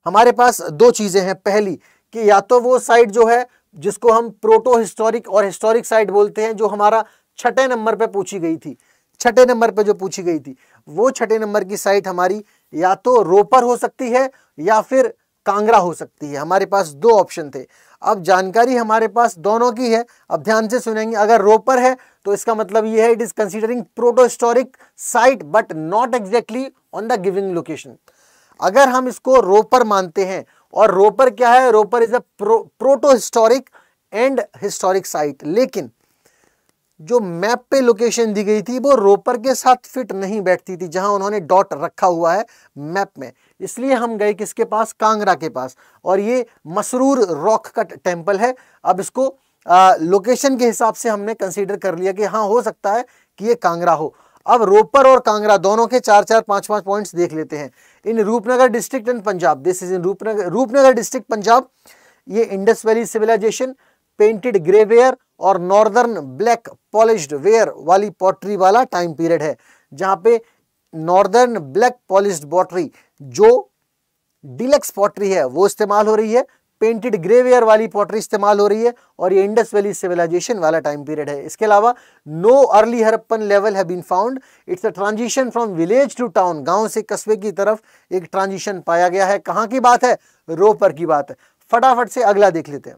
हमारे पास दो चीज़ें हैं पहली कि या तो वो साइट जो है जिसको हम प्रोटो हिस्टोरिक और हिस्टोरिक साइट बोलते हैं जो हमारा छठे नंबर पर पूछी गई थी छठे नंबर पर जो पूछी गई थी वो छठे नंबर की साइट हमारी या तो रोपर हो सकती है या फिर कांगड़ा हो सकती है हमारे पास दो ऑप्शन थे अब जानकारी हमारे पास दोनों की है अब ध्यान से सुनेंगे अगर रोपर है तो इसका मतलब यह है it is considering protohistoric site but not exactly on the giving location अगर हम इसको रोपर मानते हैं और रोपर क्या है Ropar is a proto historic and historic site लेकिन जो मैप पे लोकेशन दी गई थी वो रोपर के साथ फिट नहीं बैठती थी जहां उन्होंने डॉट रखा हुआ है मैप में इसलिए हम गए किसके पास कांगड़ा के पास और ये मसरूर रॉक का टेम्पल है अब इसको आ, लोकेशन के हिसाब से हमने कंसीडर कर लिया कि हाँ हो सकता है कि ये कांगड़ा हो अब रोपर और कांगड़ा दोनों के चार चार पाँच पांच पॉइंट्स देख लेते हैं in Rupnagar district and Punjab this is in Rupnagar Rupnagar district Punjab ये Indus valley civilisation painted grey ware और नॉर्दर्न ब्लैक पॉलिश वेयर वाली पॉटरी वाला टाइम पीरियड है जहाँ पे नॉर्दर्न ब्लैक पॉलिश पॉटरी जो डिलक्स पॉटरी है वो इस्तेमाल हो रही है पेंटेड ग्रेवेयर वाली पॉटरी इस्तेमाल हो रही है और ये इंडस वैली सिविलाइजेशन वाला टाइम पीरियड है इसके अलावा नो अर्ली हरप्पन लेवल है been found it's a transition from village to town गांव से कस्बे की तरफ एक ट्रांजिशन पाया गया है कहाँ की बात है रोपर की बात है फटाफट से अगला देख लेते हैं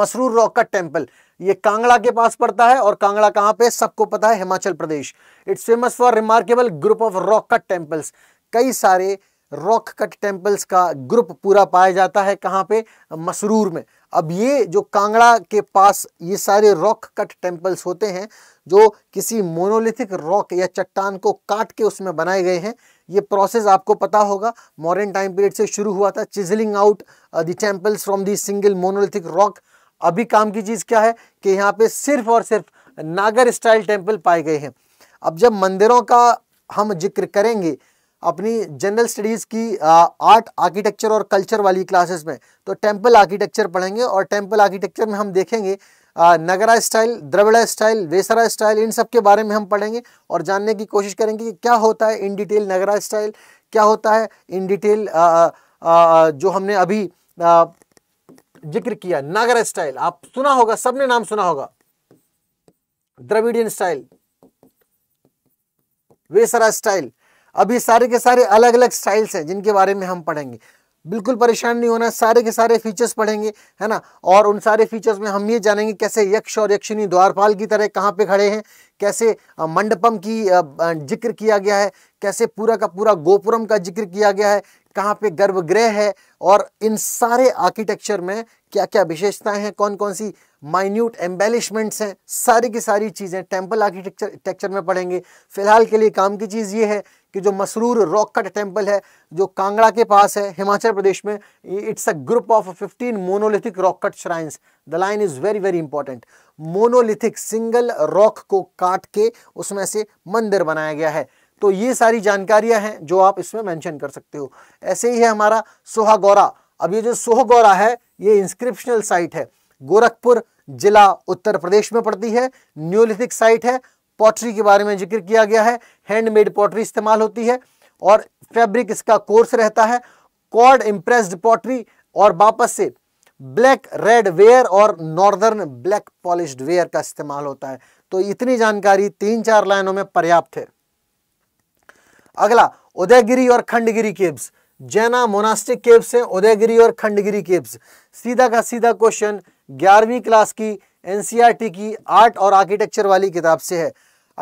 मसरूर रॉक का टेम्पल ये कांगड़ा के पास पड़ता है और कांगड़ा कहाँ पे सबको पता है Himachal Pradesh it's famous for remarkable group of rock cut temples कई सारे रॉक कट टेम्पल्स का ग्रुप पूरा पाया जाता है कहाँ पे मसरूर में अब ये जो कांगड़ा के पास ये सारे रॉक कट टेम्पल्स होते हैं जो किसी मोनोलिथिक रॉक या चट्टान को काट के उसमें बनाए गए हैं ये प्रोसेस आपको पता होगा मॉडर्न टाइम पीरियड से शुरू हुआ था chiselling out the temples from the single monolithic rock अभी काम की चीज़ क्या है कि यहाँ पे सिर्फ और सिर्फ नागर स्टाइल टेम्पल पाए गए हैं अब जब मंदिरों का हम जिक्र करेंगे अपनी जनरल स्टडीज़ की आर्ट आर्किटेक्चर और कल्चर वाली क्लासेस में तो टेम्पल आर्किटेक्चर पढ़ेंगे और टेम्पल आर्किटेक्चर में हम देखेंगे Nagara style Dravida style Vesara style इन सब के बारे में हम पढ़ेंगे और जानने की कोशिश करेंगे कि क्या होता है इन डिटेल नगरा स्टाइल क्या होता है इन डिटेल जो हमने अभी जिक्र किया नागरा स्टाइल आप सुना होगा सबने नाम सुना होगा द्रविडियन स्टाइल वेसरा स्टाइल ये सारे के सारे अलग अलग स्टाइल्स हैं जिनके बारे में हम पढ़ेंगे बिल्कुल परेशान नहीं होना सारे के सारे फीचर्स पढ़ेंगे है ना और उन सारे फीचर्स में हम ये जानेंगे कैसे यक्ष और यक्षिणी द्वारपाल की तरह कहाँ पे खड़े हैं कैसे मंडपम की जिक्र किया गया है कैसे पूरा का पूरा गोपुरम का जिक्र किया गया है कहाँ पे गर्भगृह है और इन सारे आर्किटेक्चर में क्या क्या विशेषताएं हैं कौन कौन सी माइन्यूट एम्बेलिशमेंट्स हैं सारी की सारी चीज़ें टेम्पल आर्किटेक्चर में पढ़ेंगे फिलहाल के लिए काम की चीज़ ये है कि जो मसरूर रॉक कट टेम्पल है जो कांगड़ा के पास है हिमाचल प्रदेश में it's a group of 15 monolithic rock cut shrines the line is very very important monolithic single rock को काट के उसमें से मंदिर बनाया गया है तो ये सारी जानकारियां हैं जो आप इसमें मेंशन कर सकते हो ऐसे ही है हमारा सोहागौरा अब ये जो सोहगौरा है ये इंस्क्रिप्शनल साइट है गोरखपुर जिला उत्तर प्रदेश में पड़ती है न्यूलिथिक साइट है पॉटरी के बारे में जिक्र किया गया है हैंडमेड पॉटरी इस्तेमाल होती है और फैब्रिक इसका कोर्स रहता है कॉर्ड इम्प्रेस्ड पॉटरी और वापस से ब्लैक रेड वेयर और नॉर्दर्न ब्लैक पॉलिश्ड वेयर का इस्तेमाल होता है तो इतनी जानकारी तीन चार लाइनों में पर्याप्त है अगला उदयगिरी और Khandagiri caves Jaina monastic caves हैं उदयगिरी और खंडगिरी केव्स सीधा का सीधा क्वेश्चन ग्यारहवीं क्लास की एनसीईआरटी की आर्ट और आर्किटेक्चर वाली किताब से है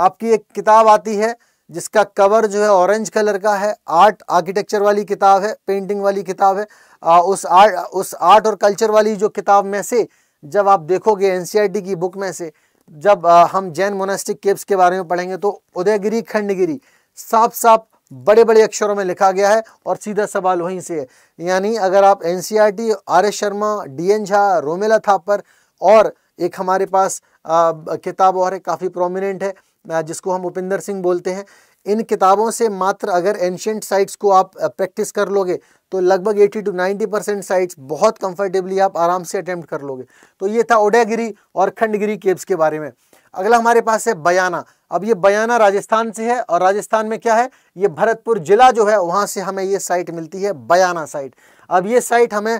आपकी एक किताब आती है जिसका कवर जो है ऑरेंज कलर का है आर्ट आर्किटेक्चर वाली किताब है पेंटिंग वाली किताब है आ, उस आर्ट उस आर्ट और कल्चर वाली जो किताब में से जब आप देखोगे एनसीईआरटी की बुक में से जब आ, हम जैन मोनास्टिक केव्स के बारे में पढ़ेंगे तो उदयगिरी खंडगिरी साफ साफ बड़े बड़े अक्षरों में लिखा गया है और सीधा सवाल वहीं से है यानी अगर आप N C R S Sharma D N Jha Romila Thapar और एक हमारे पास आ, किताब और है काफ़ी प्रोमिनेंट है जिसको हम उपेंद्र सिंह बोलते हैं इन किताबों से मात्र अगर एंशेंट साइट्स को आप प्रैक्टिस कर लोगे तो लगभग 80 टू 90 परसेंट साइट्स बहुत कंफर्टेबली आप आराम से अटैम्प्ट कर लोगे तो ये था ओडागिरी और खंडगिरी केव्स के बारे में अगला हमारे पास है बयाना अब ये बयाना राजस्थान से है और राजस्थान में क्या है ये भरतपुर जिला जो है वहां से हमें ये साइट मिलती है बयाना साइट अब ये साइट हमें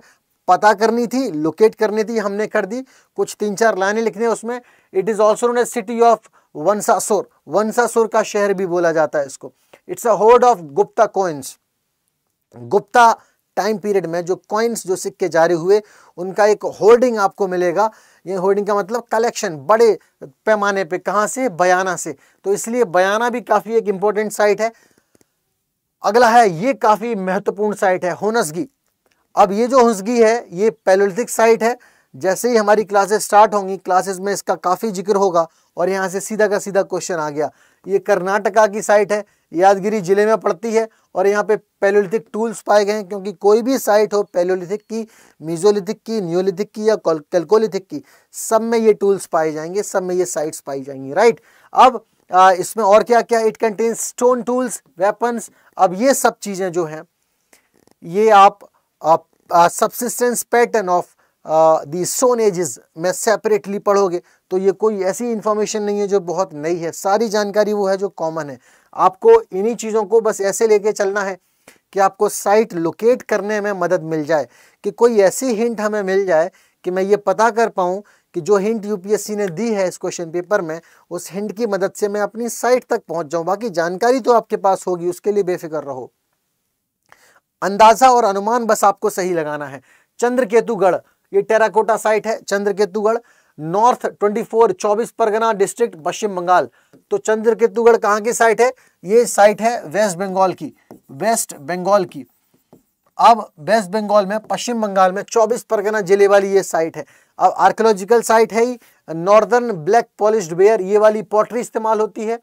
पता करनी थी लोकेट करनी थी हमने कर दी कुछ तीन चार लाइनें लिखने उसमें it is also known as city of Vansasur Vansasur का शहर भी बोला जाता है इसको it's a hoard of Gupta coins Gupta time period में जो कॉइन्स जो सिक्के जारी हुए उनका एक होर्डिंग आपको मिलेगा ये होर्डिंग का मतलब कलेक्शन बड़े पैमाने पे कहाँ से बयाना से तो इसलिए बयाना भी काफ़ी एक इम्पोर्टेंट साइट है अगला है ये काफ़ी महत्वपूर्ण साइट है होनसगी अब ये जो हंसगी है ये पैलोलिथिक साइट है जैसे ही हमारी क्लासेस स्टार्ट होंगी क्लासेस में इसका काफ़ी जिक्र होगा और यहाँ से सीधा का सीधा क्वेश्चन आ गया ये कर्नाटका की साइट है यादगिरी जिले में पड़ती है और यहाँ पे पैलोलिथिक टूल्स पाए गए हैं क्योंकि कोई भी साइट हो पैलोलिथिक की मीजोलिथिक की न्योलिथिक की या कैलकोलिथिक की सब में ये टूल्स पाए जाएंगे सब में ये साइट्स पाई जाएंगी राइट अब आ, इसमें और क्या क्या it contains stone tools weapons अब ये सब चीज़ें जो हैं ये आप, subsistence pattern of the stone ages में सेपरेटली पढ़ोगे तो ये कोई ऐसी इंफॉर्मेशन नहीं है जो बहुत नई है सारी जानकारी वो है जो कॉमन है आपको इन्हीं चीज़ों को बस ऐसे लेके चलना है कि आपको साइट लोकेट करने में मदद मिल जाए कि कोई ऐसी हिंट हमें मिल जाए कि मैं ये पता कर पाऊँ कि जो हिंट यूपीएससी ने दी है इस क्वेश्चन पेपर में उस हिंट की मदद से मैं अपनी साइट तक पहुंच जाऊं बाकी जानकारी तो आपके पास होगी उसके लिए बेफिक्र रहो अंदाजा और अनुमान बस आपको सही लगाना है चंद्रकेतुगढ़ ये टेराकोटा साइट है चंद्रकेतुगढ़ नॉर्थ 24 24 परगना डिस्ट्रिक्ट पश्चिम बंगाल तो चंद्र केतुगढ़ कहाँ की साइट है ये साइट है वेस्ट बंगाल की वेस्ट बंगाल की अब वेस्ट बंगाल में पश्चिम बंगाल में 24 परगना जिले वाली ये साइट है अब आर्कोलॉजिकल साइट है ही नॉर्दर्न ब्लैक पॉलिश बेयर ये वाली पॉटरी इस्तेमाल होती है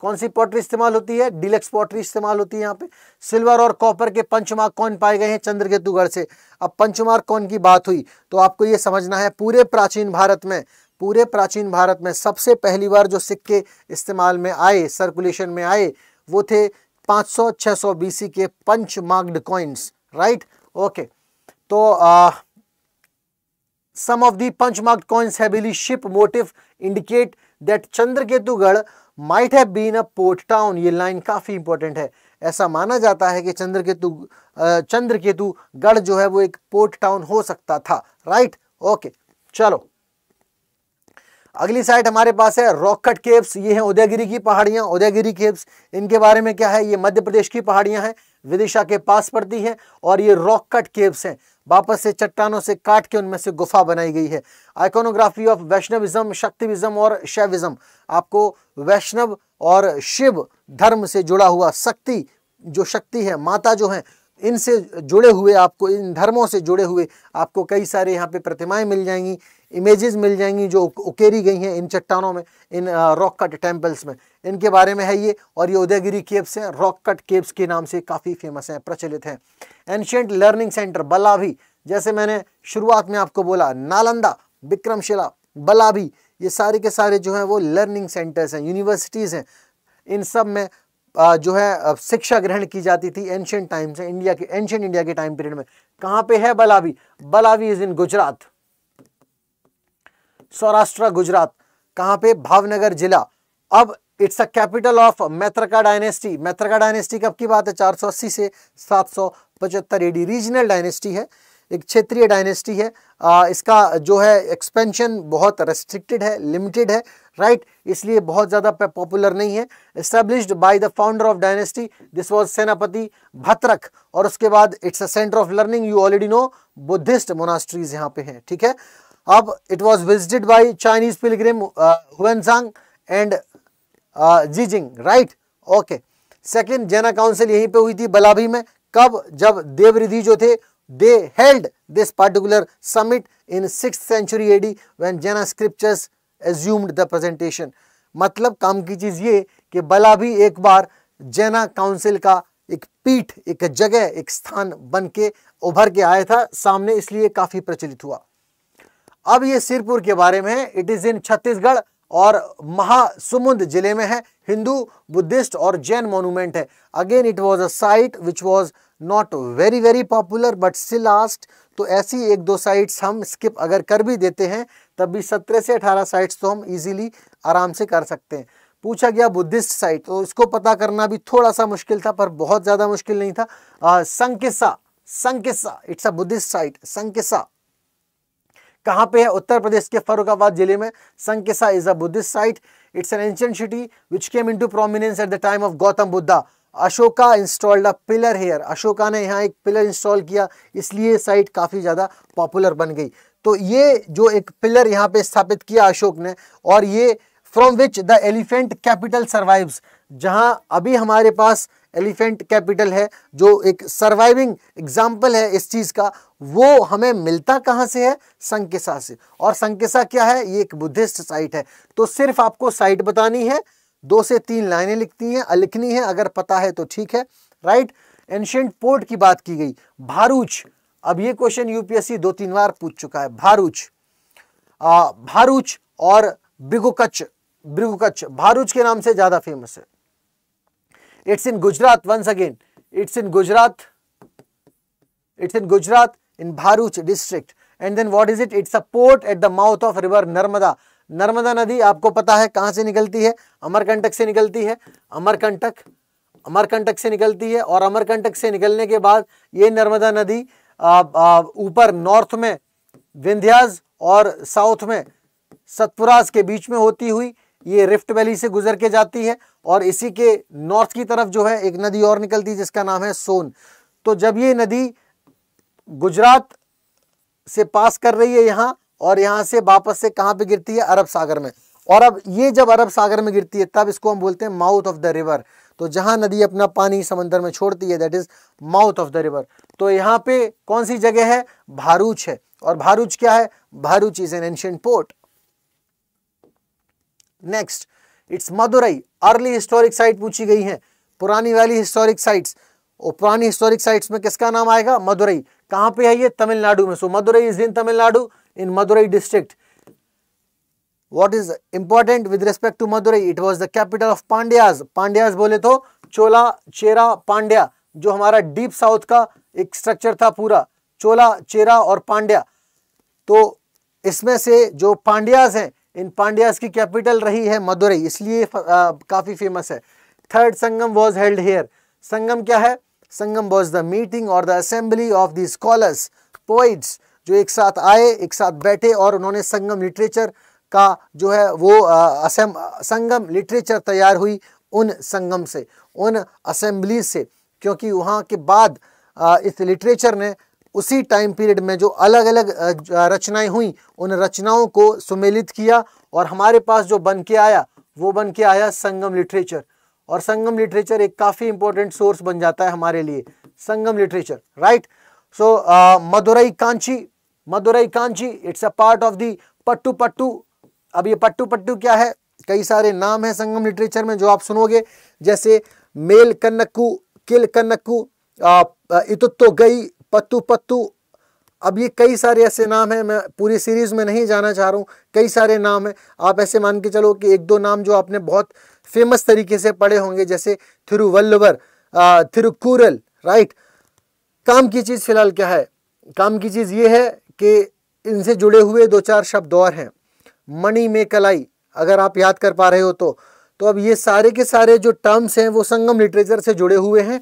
कौन सी पॉटरी इस्तेमाल होती है डिलेक्स पॉटरी इस्तेमाल होती है यहाँ पे सिल्वर और कॉपर के पंचमार्क कौन पाए गए हैं चंद्र केतुगढ़ से अब पंचमार्क कौन की बात हुई तो आपको ये समझना है पूरे प्राचीन भारत में पूरे प्राचीन भारत में सबसे पहली बार जो सिक्के इस्तेमाल में आए सर्कुलेशन में आए वो थे 500-600 बीसी के punch marked coins right okay तो ah, some of the punch marked coins heavily ship motif indicate that chandraketugarh might have been a port town ये लाइन काफ़ी इंपॉर्टेंट है ऐसा माना जाता है कि चंद्रकेतु चंद्रकेतु गढ़ जो है वो एक पोर्ट टाउन हो सकता था राइट ओके चलो अगली साइड हमारे पास है रॉकट केव्स ये हैं उदयगिरी की पहाड़ियाँ उदयगिरी केव्स इनके बारे में क्या है ये मध्य प्रदेश की पहाड़ियाँ हैं विदिशा के पास पड़ती हैं और ये रॉकट केव्स हैं वापस से चट्टानों से काट के उनमें से गुफा बनाई गई है आइकोनोग्राफी ऑफ वैष्णविज्म शक्तिविज्म और शैविज्म आपको वैष्णव और शिव धर्म से जुड़ा हुआ शक्ति जो शक्ति है माता जो है इनसे जुड़े हुए आपको इन धर्मों से जुड़े हुए आपको कई सारे यहाँ पे प्रतिमाएं मिल जाएंगी इमेजेस मिल जाएंगी जो उकेरी गई हैं इन चट्टानों में इन रॉक कट टेम्पल्स में इनके बारे में है ये और ये उदयगिरी केव्स हैं रॉक कट केव्स के नाम से काफ़ी फेमस हैं प्रचलित हैं एंशियंट लर्निंग सेंटर बलाभी जैसे मैंने शुरुआत में आपको बोला नालंदा विक्रमशिला बलाभी ये सारे के सारे जो हैं वो लर्निंग सेंटर्स हैं यूनिवर्सिटीज़ हैं इन सब में जो है शिक्षा ग्रहण की जाती थी एंशियंट टाइम से इंडिया के एंशियंट इंडिया के टाइम पीरियड में कहाँ पे है बलाभी बलाभी इज इन गुजरात सौराष्ट्र गुजरात कहाँ पे भावनगर जिला अब it's a capital of Maitraka dynasty Maitraka dynasty कब की बात है 480 से सात सौ पचहत्तर एडी रीजनल डायनेस्टी है एक क्षेत्रीय डायनेस्टी है आ, इसका जो है एक्सपेंशन बहुत रेस्ट्रिक्टेड है लिमिटेड है राइट right? इसलिए बहुत ज़्यादा पॉपुलर नहीं है established by the founder of dynasty this was Senapati Bhatarka और उसके बाद it's a centre of learning you already know Buddhist monasteries यहाँ पे हैं ठीक है अब it was visited by Chinese pilgrim Hueng and Jijing right okay second Jaina council यहीं पे हुई थी बलाभी में कब जब देवरिधि जो थे they held this particular summit in six century AD when Jaina scriptures assumed the presentation मतलब काम की चीज़ ये कि बलाभी एक बार जैना काउंसिल का एक पीठ एक जगह एक स्थान बन के उभर के आया था सामने इसलिए काफ़ी प्रचलित हुआ अब ये सिरपुर के बारे में इट इज़ इन छत्तीसगढ़ और महासुमुंद जिले में है हिंदू बुद्धिस्ट और जैन मोनूमेंट है again it was a site which was not very very popular but still last तो ऐसी एक दो साइट्स हम स्किप अगर कर भी देते हैं तब भी सत्रह से अठारह साइट्स तो हम इजीली आराम से कर सकते हैं पूछा गया बुद्धिस्ट साइट तो इसको पता करना भी थोड़ा सा मुश्किल था पर बहुत ज़्यादा मुश्किल नहीं था Sankisa Sankisa it's a Buddhist site Sankisa कहाँ पे है उत्तर प्रदेश के फरुखाबाद जिले में Sankisa is a Buddhist site it's an ancient city which came into prominence at the time of Gautam Buddha Ashoka installed a pillar here Ashoka ने यहाँ एक पिलर इंस्टॉल किया इसलिए साइट काफ़ी ज़्यादा पॉपुलर बन गई तो ये जो एक पिलर यहाँ पे स्थापित किया अशोक ने और ये from which the elephant capital survives जहाँ अभी हमारे पास एलिफेंट कैपिटल है जो एक सर्वाइविंग एग्जाम्पल है इस चीज़ का वो हमें मिलता कहाँ से है संकिसा से और संकिसा क्या है ये एक बुद्धिस्ट साइट है तो सिर्फ आपको साइट बतानी है दो से तीन लाइनें लिखती हैं लिखनी है अगर पता है तो ठीक है राइट एंशियंट पोर्ट की बात की गई भारूच अब ये क्वेश्चन यूपीएससी दो तीन बार पूछ चुका है भारूच आ, भारूच और ब्रिगुकच ब्रिगुकच भारूच के नाम से ज़्यादा फेमस है it's in Gujarat once again it's in Gujarat it's in Gujarat in Bharuch district. And then what is it? It's a port at the mouth of river Narmada. Narmada नदी आपको पता है कहाँ से निकलती है अमरकंटक से निकलती है अमरकंटक अमरकंटक से निकलती है और अमरकंटक से निकलने के बाद ये नर्मदा नदी ऊपर नॉर्थ में विंध्याज और साउथ में सतपुराज के बीच में होती हुई ये रिफ्ट वैली से गुजर के जाती है और इसी के नॉर्थ की तरफ जो है एक नदी और निकलती है जिसका नाम है सोन तो जब ये नदी गुजरात से पास कर रही है यहाँ और यहाँ से वापस से कहाँ पे गिरती है अरब सागर में और अब ये जब अरब सागर में गिरती है तब इसको हम बोलते हैं माउथ ऑफ द रिवर तो जहाँ नदी अपना पानी समंदर में छोड़ती है that is mouth of the river तो यहाँ पे कौन सी जगह है भारूच है और भारूच क्या है Bharuch is an ancient port next it's Madurai early historic site पूछी गई है पुरानी वाली हिस्टोरिक साइट्स और पुरानी हिस्टोरिक साइट्स में किसका नाम आएगा मदुरई कहां पे है ये तमिलनाडु में so Madurai is in Tamil Nadu in Madurai district what is important with respect to Madurai it was the capital of Pandyas Pandyas बोले तो चोला चेरा पांड्या जो हमारा डीप साउथ का एक स्ट्रक्चर था पूरा चोला चेरा और पांड्या तो इसमें से जो पांड्याज हैं इन पांड्याज की कैपिटल रही है मदुरई इसलिए काफ़ी फेमस है third Sangam was held here Sangam क्या है संगम वॉज द मीटिंग और the assembly of the scholars poets जो एक साथ आए एक साथ बैठे और उन्होंने संगम लिटरेचर का जो है वो असम संगम लिटरेचर तैयार हुई उन संगम से उन असेंबली से क्योंकि वहाँ के बाद इस लिटरेचर ने उसी टाइम पीरियड में जो अलग अलग रचनाएं हुई उन रचनाओं को सुमेलित किया और हमारे पास जो बन के आया वो बन के आया संगम लिटरेचर और संगम लिटरेचर एक काफ़ी इंपॉर्टेंट सोर्स बन जाता है हमारे लिए Sangam literature right so uh, Madurai Kanchi Madurai Kanchi it's a part of the Pattu Pattu अब ये पट्टू पट्टू क्या है कई सारे नाम है संगम लिटरेचर में जो आप सुनोगे जैसे मेल कन्नक्कू किल कन्नक्कू इतुत्तो गई पत्तू पत्तू अब ये कई सारे ऐसे नाम है मैं पूरी सीरीज़ में नहीं जाना चाह रहा हूँ कई सारे नाम है आप ऐसे मान के चलो कि एक दो नाम जो आपने बहुत फेमस तरीके से पढ़े होंगे जैसे थिरु थिरुकुरल राइट काम की चीज़ फिलहाल क्या है काम की चीज़ ये है कि इनसे जुड़े हुए दो चार शब्द और हैं मणि में कलाई अगर आप याद कर पा रहे हो तो तो अब ये सारे के सारे जो टर्म्स हैं वो संगम लिटरेचर से जुड़े हुए हैं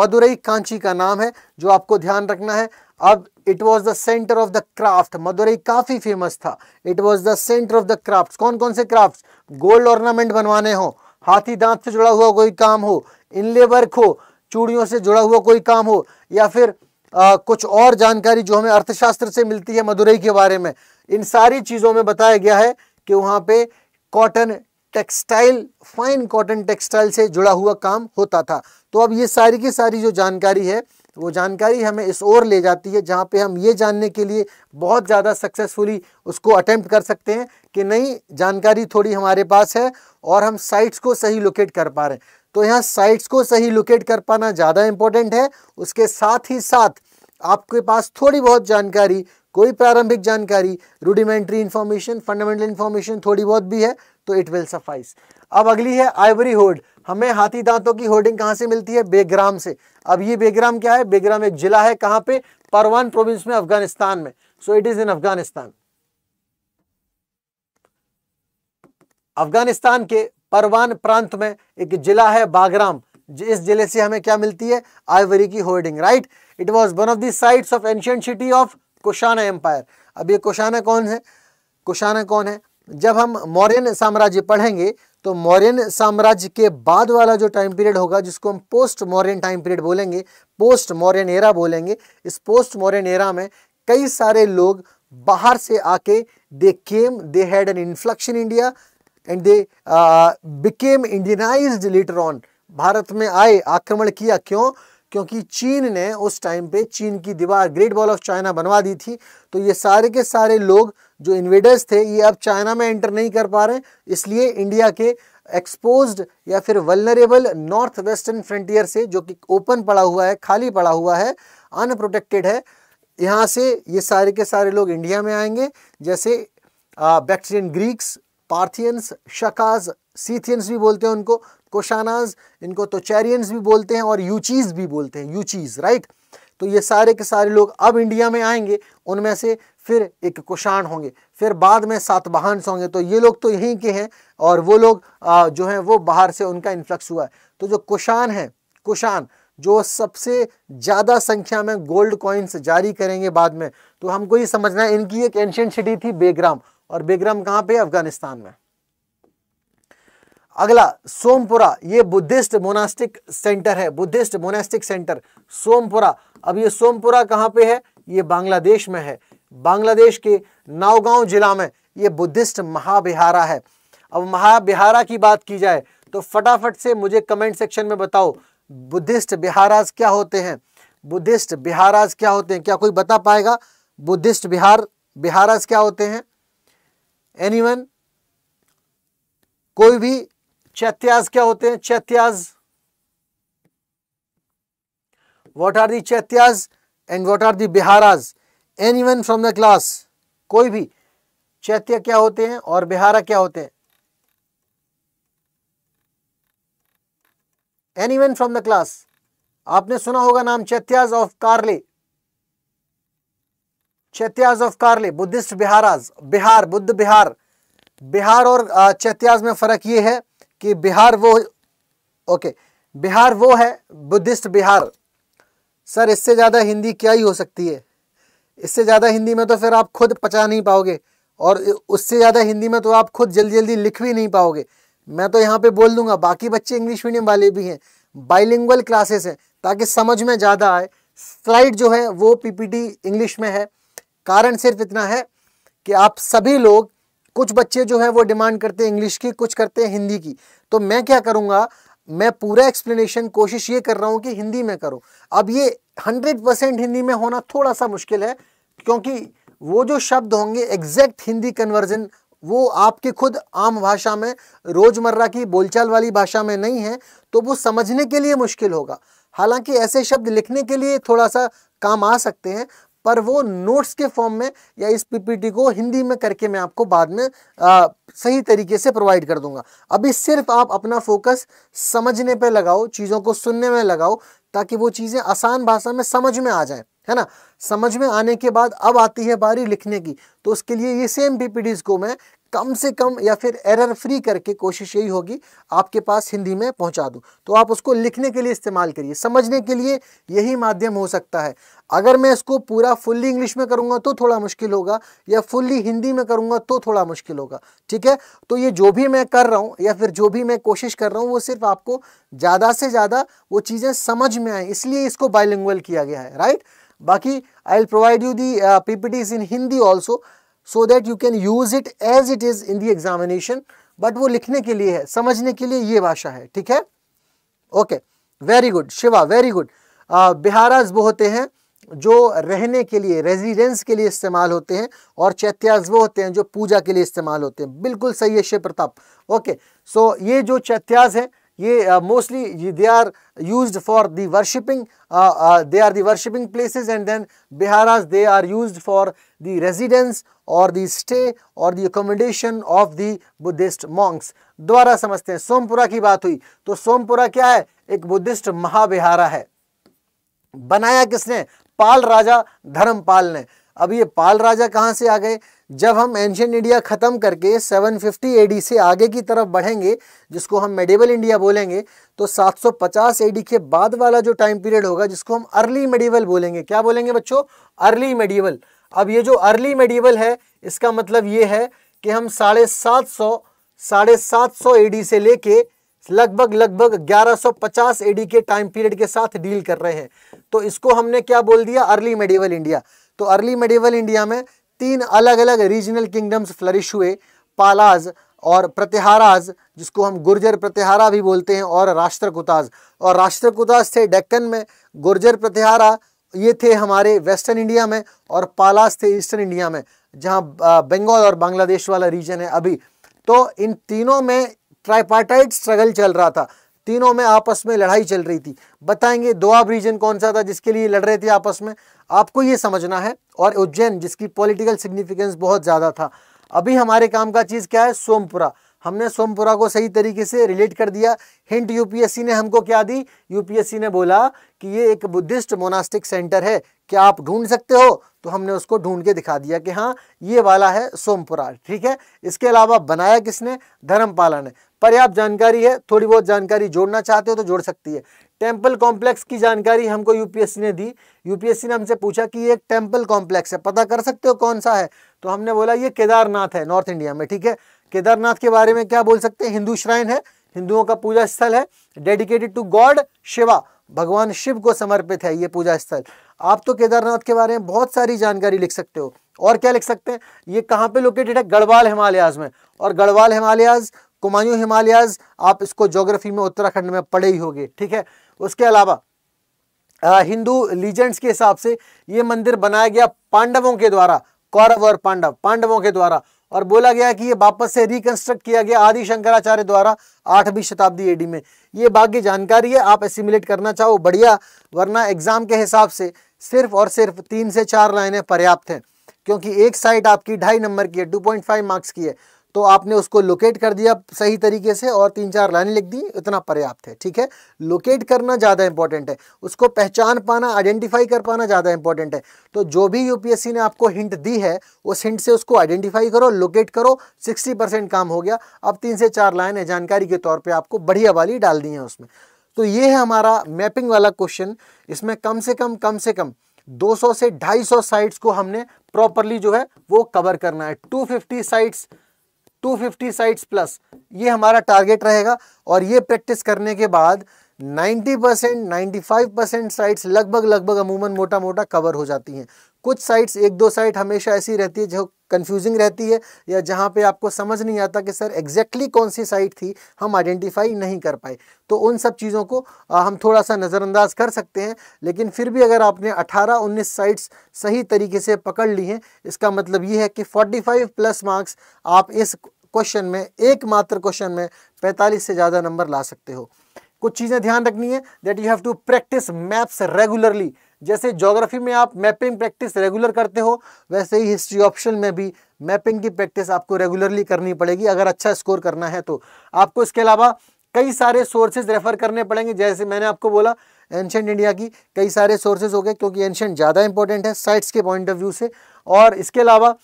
मदुरई कांची का नाम है जो आपको ध्यान रखना है अब it was the centre of the craft Madurai काफ़ी फेमस था it was the centre of the crafts कौन कौन से क्राफ्ट्स गोल्ड ऑर्नामेंट बनवाने हो हाथी दांत से जुड़ा हुआ कोई काम हो इनले वर्क हो चूड़ियों से जुड़ा हुआ कोई काम हो या फिर आ, कुछ और जानकारी जो हमें अर्थशास्त्र से मिलती है मदुरई के बारे में इन सारी चीज़ों में बताया गया है कि वहाँ पे cotton textile fine cotton textile से जुड़ा हुआ काम होता था तो अब ये सारी की सारी जो जानकारी है वो जानकारी हमें इस ओर ले जाती है जहाँ पे हम ये जानने के लिए बहुत ज़्यादा सक्सेसफुली उसको अटेम्प्ट कर सकते हैं कि नहीं जानकारी थोड़ी हमारे पास है और हम साइट्स को सही लोकेट कर पा रहे हैं तो यहाँ साइट्स को सही लोकेट कर पाना ज़्यादा इम्पोर्टेंट है उसके साथ ही साथ आपके पास थोड़ी बहुत जानकारी कोई प्रारंभिक जानकारी रूडिमेंट्री इन्फॉर्मेशन फंडामेंटल इन्फॉर्मेशन थोड़ी बहुत भी है तो इट विल सफाइस अब अगली है आइवरी होर्ड हमें हाथी दांतों की होर्डिंग कहाँ से मिलती है बेग्राम से अब ये बेग्राम क्या है बेग्राम एक जिला है कहाँ पे परवान प्रोविंस में अफगानिस्तान में so it is in Afghanistan Afghanistan के परवान प्रांत में एक जिला है बागराम इस जिले से हमें क्या मिलती है आइवरी की hoarding right it was one of the of ancient city of Kushana empire अब ये कुशाना कौन है कुशाना कौन है जब हम मौर्यन साम्राज्य पढ़ेंगे तो मौर्यन साम्राज्य के बाद वाला जो टाइम पीरियड होगा जिसको हम पोस्ट मौर्यन टाइम पीरियड बोलेंगे पोस्ट मौर्यन एरा बोलेंगे इस पोस्ट मौर्यन एरा में कई सारे लोग बाहर से आके they came they had an inflection India and they became Indianised later on Bharat में आए आक्रमण किया क्यों क्योंकि चीन ने उस टाइम पे चीन की दीवार ग्रेट वॉल ऑफ चाइना बनवा दी थी तो ये सारे के सारे लोग जो इन्वेडर्स थे ये अब चाइना में एंटर नहीं कर पा रहे इसलिए इंडिया के एक्सपोज्ड या फिर वलनरेबल नॉर्थ वेस्टर्न फ्रंटियर से जो कि ओपन पड़ा हुआ है खाली पड़ा हुआ है अनप्रोटेक्टेड है यहाँ से ये सारे के सारे लोग इंडिया में आएंगे जैसे Bactrian uh, Greeks Parthians Shakas Scythians भी बोलते हैं उनको कोशानाज इनको तो चैरियंस भी बोलते हैं और यूचीज भी बोलते हैं यूचीज राइट तो ये सारे के सारे लोग अब इंडिया में आएंगे उनमें से फिर एक कुषाण होंगे फिर बाद में सातवाहन होंगे तो ये लोग तो यहीं के हैं और वो लोग जो हैं वो बाहर से उनका इन्फ्लक्स हुआ है तो जो कुषाण है कुषाण जो सबसे ज़्यादा संख्या में गोल्ड कॉइन्स जारी करेंगे बाद में तो हमको ये समझना है इनकी एक एंशियंट सिटी थी बेग्राम और बेगरम कहां पे अफगानिस्तान में अगला सोमपुरा ये बुद्धिस्ट मोनास्टिक सेंटर है बुद्धिस्ट मोनास्टिक सेंटर सोमपुरा अब ये सोमपुरा कहां पे है ये बांग्लादेश में है बांग्लादेश के नावगांव जिला में ये बुद्धिस्ट महाबिहारा है अब महाबिहारा की बात की जाए तो फटाफट से मुझे कमेंट सेक्शन में बताओ बुद्धिस्ट बिहाराज क्या होते हैं बुद्धिस्ट बिहाराज क्या होते हैं क्या कोई बता पाएगा बुद्धिस्ट बिहार बिहाराज क्या होते हैं एनीवन कोई भी चैत्याज क्या होते हैं chaityas what are the chatyas and what are the viharas anyone from the class कोई भी चैत्य क्या होते हैं और बिहारा क्या होते हैं एनीवन फ्रॉम द क्लास आपने सुना होगा नाम chaityas of Karle chaityas of Karle Buddhist viharas vihar Buddh vihar vihar और चैत्याज में फ़र्क ये है कि बिहार वो ओके बिहार वो है बुद्धिस्ट बिहार सर इससे ज़्यादा हिंदी क्या ही हो सकती है इससे ज़्यादा हिंदी में तो फिर आप खुद पचा नहीं पाओगे और उससे ज़्यादा हिंदी में तो आप खुद जल्दी जल्दी लिख भी नहीं पाओगे मैं तो यहाँ पे बोल दूंगा बाकी बच्चे इंग्लिश मीडियम वाले भी हैं बाइलिंगल क्लासेस हैं ताकि समझ में ज़्यादा आए स्लाइड जो है वो पीपीटी इंग्लिश में है कारण सिर्फ इतना है कि आप सभी लोग कुछ बच्चे जो हैं वो डिमांड करते हैं इंग्लिश की कुछ करते हैं हिंदी की तो मैं क्या करूँगा मैं पूरा एक्सप्लेनेशन कोशिश ये कर रहा हूँ कि हिंदी में करो अब ये हंड्रेड परसेंट हिंदी में होना थोड़ा सा मुश्किल है क्योंकि वो जो शब्द होंगे एग्जैक्ट हिंदी कन्वर्जन वो आपके खुद आम भाषा में रोज़मर्रा की बोलचाल वाली भाषा में नहीं है तो वो समझने के लिए मुश्किल होगा हालांकि ऐसे शब्द लिखने के लिए थोड़ा सा काम आ सकते हैं पर वो नोट्स के फॉर्म में या इस पीपीटी को हिंदी में करके मैं आपको बाद में आ, सही तरीके से प्रोवाइड कर दूंगा अभी सिर्फ आप अपना फोकस समझने पे लगाओ चीज़ों को सुनने में लगाओ ताकि वो चीज़ें आसान भाषा में समझ में आ जाए है ना समझ में आने के बाद अब आती है बारी लिखने की तो उसके लिए ये सेम पीपीडीज को मैं कम से कम या फिर एरर फ्री करके कोशिश यही होगी आपके पास हिंदी में पहुंचा दूं तो आप उसको लिखने के लिए इस्तेमाल करिए समझने के लिए यही माध्यम हो सकता है अगर मैं इसको पूरा फुल्ली इंग्लिश में करूँगा तो थोड़ा मुश्किल होगा या फुल्ली हिंदी में करूंगा तो थोड़ा मुश्किल होगा ठीक है तो ये जो भी मैं कर रहा हूँ या फिर जो भी मैं कोशिश कर रहा हूँ वो सिर्फ आपको ज़्यादा से ज़्यादा वो चीज़ें समझ में आए इसलिए इसको बायलिंगुअल किया गया है राइट बाकी I will provide you the PPTs in Hindi also so that you can use it as it is in the examination but वो लिखने के लिए है समझने के लिए ये भाषा है ठीक है okay very good Shiva very good viharas वो होते हैं जो रहने के लिए रेजिडेंस के लिए इस्तेमाल होते हैं और चैत्याज वो होते हैं जो पूजा के लिए इस्तेमाल होते हैं बिल्कुल सही है शिव प्रताप ओके सो ये जो चैत्याज हैं ये mostly they are use for the worshipping they are the worshipping places and then viharas they are use for the residence और दी स्टे और the accommodation of the Buddhist monks द्वारा समझते हैं सोमपुरा की बात हुई तो सोमपुरा क्या है एक बुद्धिस्ट महाविहारा है बनाया किसने पाल राजा धर्मपाल ने अब ये पाल राजा कहाँ से आ गए जब हम एंशियंट इंडिया ख़त्म करके 750 एडी से आगे की तरफ बढ़ेंगे जिसको हम मेडिवल इंडिया बोलेंगे तो 750 एडी के बाद वाला जो टाइम पीरियड होगा जिसको हम अर्ली मेडिवल बोलेंगे क्या बोलेंगे बच्चों अर्ली मेडिवल अब ये जो अर्ली मेडिवल है इसका मतलब ये है कि हम साढ़े सात सौ साढ़े सात सौ एडी से लेके लगभग लगभग 1150 एडी के टाइम पीरियड के साथ डील कर रहे हैं तो इसको हमने क्या बोल दिया अर्ली मेडिवल इंडिया तो अर्ली मेडिवल इंडिया में तीन अलग अलग रीजनल किंगडम्स फ्लरिश हुए पालाज और प्रतिहाराज जिसको हम गुर्जर प्रतिहारा भी बोलते हैं और राष्ट्रकुताज और राष्ट्रकुताज थे डेक्कन में गुर्जर प्रतिहारा ये थे हमारे वेस्टर्न इंडिया में और पालास थे ईस्टर्न इंडिया में जहाँ बंगाल और बांग्लादेश वाला रीजन है अभी तो इन तीनों में ट्राइपार्टाइट स्ट्रगल चल रहा था तीनों में आपस में लड़ाई चल रही थी बताएंगे दोआब रीजन कौन सा था जिसके लिए लड़ रहे थे आपस में आपको ये समझना है और उज्जैन जिसकी पॉलिटिकल सिग्निफिकेंस बहुत ज़्यादा था अभी हमारे काम का चीज़ क्या है सोमपुरा हमने सोमपुरा को सही तरीके से रिलेट कर दिया हिंट यूपीएससी ने हमको क्या दी यूपीएससी ने बोला कि ये एक बुद्धिस्ट मोनास्टिक सेंटर है क्या आप ढूंढ सकते हो तो हमने उसको ढूंढ के दिखा दिया कि हाँ ये वाला है सोमपुरा ठीक है इसके अलावा बनाया किसने धर्मपाला ने पर्याप्त जानकारी है थोड़ी बहुत जानकारी जोड़ना चाहते हो तो जोड़ सकती है टेम्पल कॉम्प्लेक्स की जानकारी हमको यूपीएससी ने दी यूपीएससी ने हमसे पूछा कि ये एक टेम्पल कॉम्प्लेक्स है पता कर सकते हो कौन सा है तो हमने बोला ये केदारनाथ है नॉर्थ इंडिया में ठीक है केदारनाथ के बारे में क्या बोल सकते हैं हिंदू श्राइन है हिंदुओं का पूजा स्थल है डेडिकेटेड टू गॉड शिवा भगवान शिव को समर्पित है ये पूजा स्थल आप तो केदारनाथ के बारे में बहुत सारी जानकारी लिख सकते हो और क्या लिख सकते हैं ये कहाँ पे लोकेटेड है गढ़वाल हिमालयाज में और गढ़वाल हिमालयाज कुमायूं हिमालयाज आप इसको जोग्राफी में उत्तराखंड में पढ़े ही होगे ठीक है उसके अलावा हिंदू लीजेंड्स के हिसाब से ये मंदिर बनाया गया पांडवों के द्वारा कौरव और पांडव पांडवों के द्वारा और बोला गया कि ये वापस से रिकंस्ट्रक्ट किया गया आदि शंकराचार्य द्वारा आठवीं शताब्दी एडी में ये बाकी जानकारी है आप एसिमुलेट करना चाहो बढ़िया वरना एग्जाम के हिसाब से सिर्फ और सिर्फ तीन से चार लाइनें पर्याप्त हैं क्योंकि एक साइड आपकी ढाई नंबर की है टू पॉइंट फाइव मार्क्स की है तो आपने उसको लोकेट कर दिया सही तरीके से और तीन चार लाइनें लिख दी इतना पर्याप्त है ठीक है लोकेट करना ज़्यादा इंपॉर्टेंट है उसको पहचान पाना आइडेंटिफाई कर पाना ज़्यादा इंपॉर्टेंट है तो जो भी यूपीएससी ने आपको हिंट दी है उस हिंट से उसको आइडेंटिफाई करो लोकेट करो सिक्सटी परसेंट काम हो गया अब तीन से चार लाइनें जानकारी के तौर पर आपको बढ़िया वाली डाल दी है उसमें तो ये है हमारा मैपिंग वाला क्वेश्चन इसमें कम से कम कम से कम 200 से 250 साइट्स को हमने प्रॉपरली जो है वो कवर करना है 250 साइट्स 250 साइट्स प्लस ये हमारा टारगेट रहेगा और ये प्रैक्टिस करने के बाद 90 परसेंट नाइन्टी परसेंट साइट्स लगभग लगभग अमूमन मोटा मोटा कवर हो जाती हैं कुछ साइट्स एक दो साइट हमेशा ऐसी रहती है जो कंफ्यूजिंग रहती है या जहाँ पे आपको समझ नहीं आता कि सर एग्जैक्टली कौन सी साइट थी हम आइडेंटिफाई नहीं कर पाए तो उन सब चीज़ों को हम थोड़ा सा नज़रअंदाज कर सकते हैं लेकिन फिर भी अगर आपने 18-19 साइट्स सही तरीके से पकड़ ली हैं इसका मतलब ये है कि 45 प्लस मार्क्स आप इस क्वेश्चन में एकमात्र क्वेश्चन में पैंतालीस से ज़्यादा नंबर ला सकते हो कुछ चीज़ें ध्यान रखनी है that you have to practice maps regularly जैसे जोग्राफी में आप मैपिंग प्रैक्टिस रेगुलर करते हो वैसे ही हिस्ट्री ऑप्शन में भी मैपिंग की प्रैक्टिस आपको रेगुलरली करनी पड़ेगी अगर अच्छा स्कोर करना है तो आपको इसके अलावा कई सारे सोर्सेज रेफर करने पड़ेंगे जैसे मैंने आपको बोला एंशेंट इंडिया की कई सारे सोर्सेज हो गए क्योंकि एंशेंट ज़्यादा इंपॉर्टेंट है साइट्स के पॉइंट ऑफ व्यू से और इसके अलावा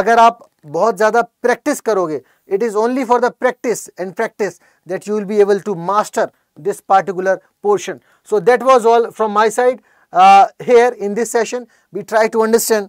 अगर आप बहुत ज़्यादा प्रैक्टिस करोगे it is only for the practice and practice that you will be able to master this particular portion so that was all from my side uh, here in this session we try to understand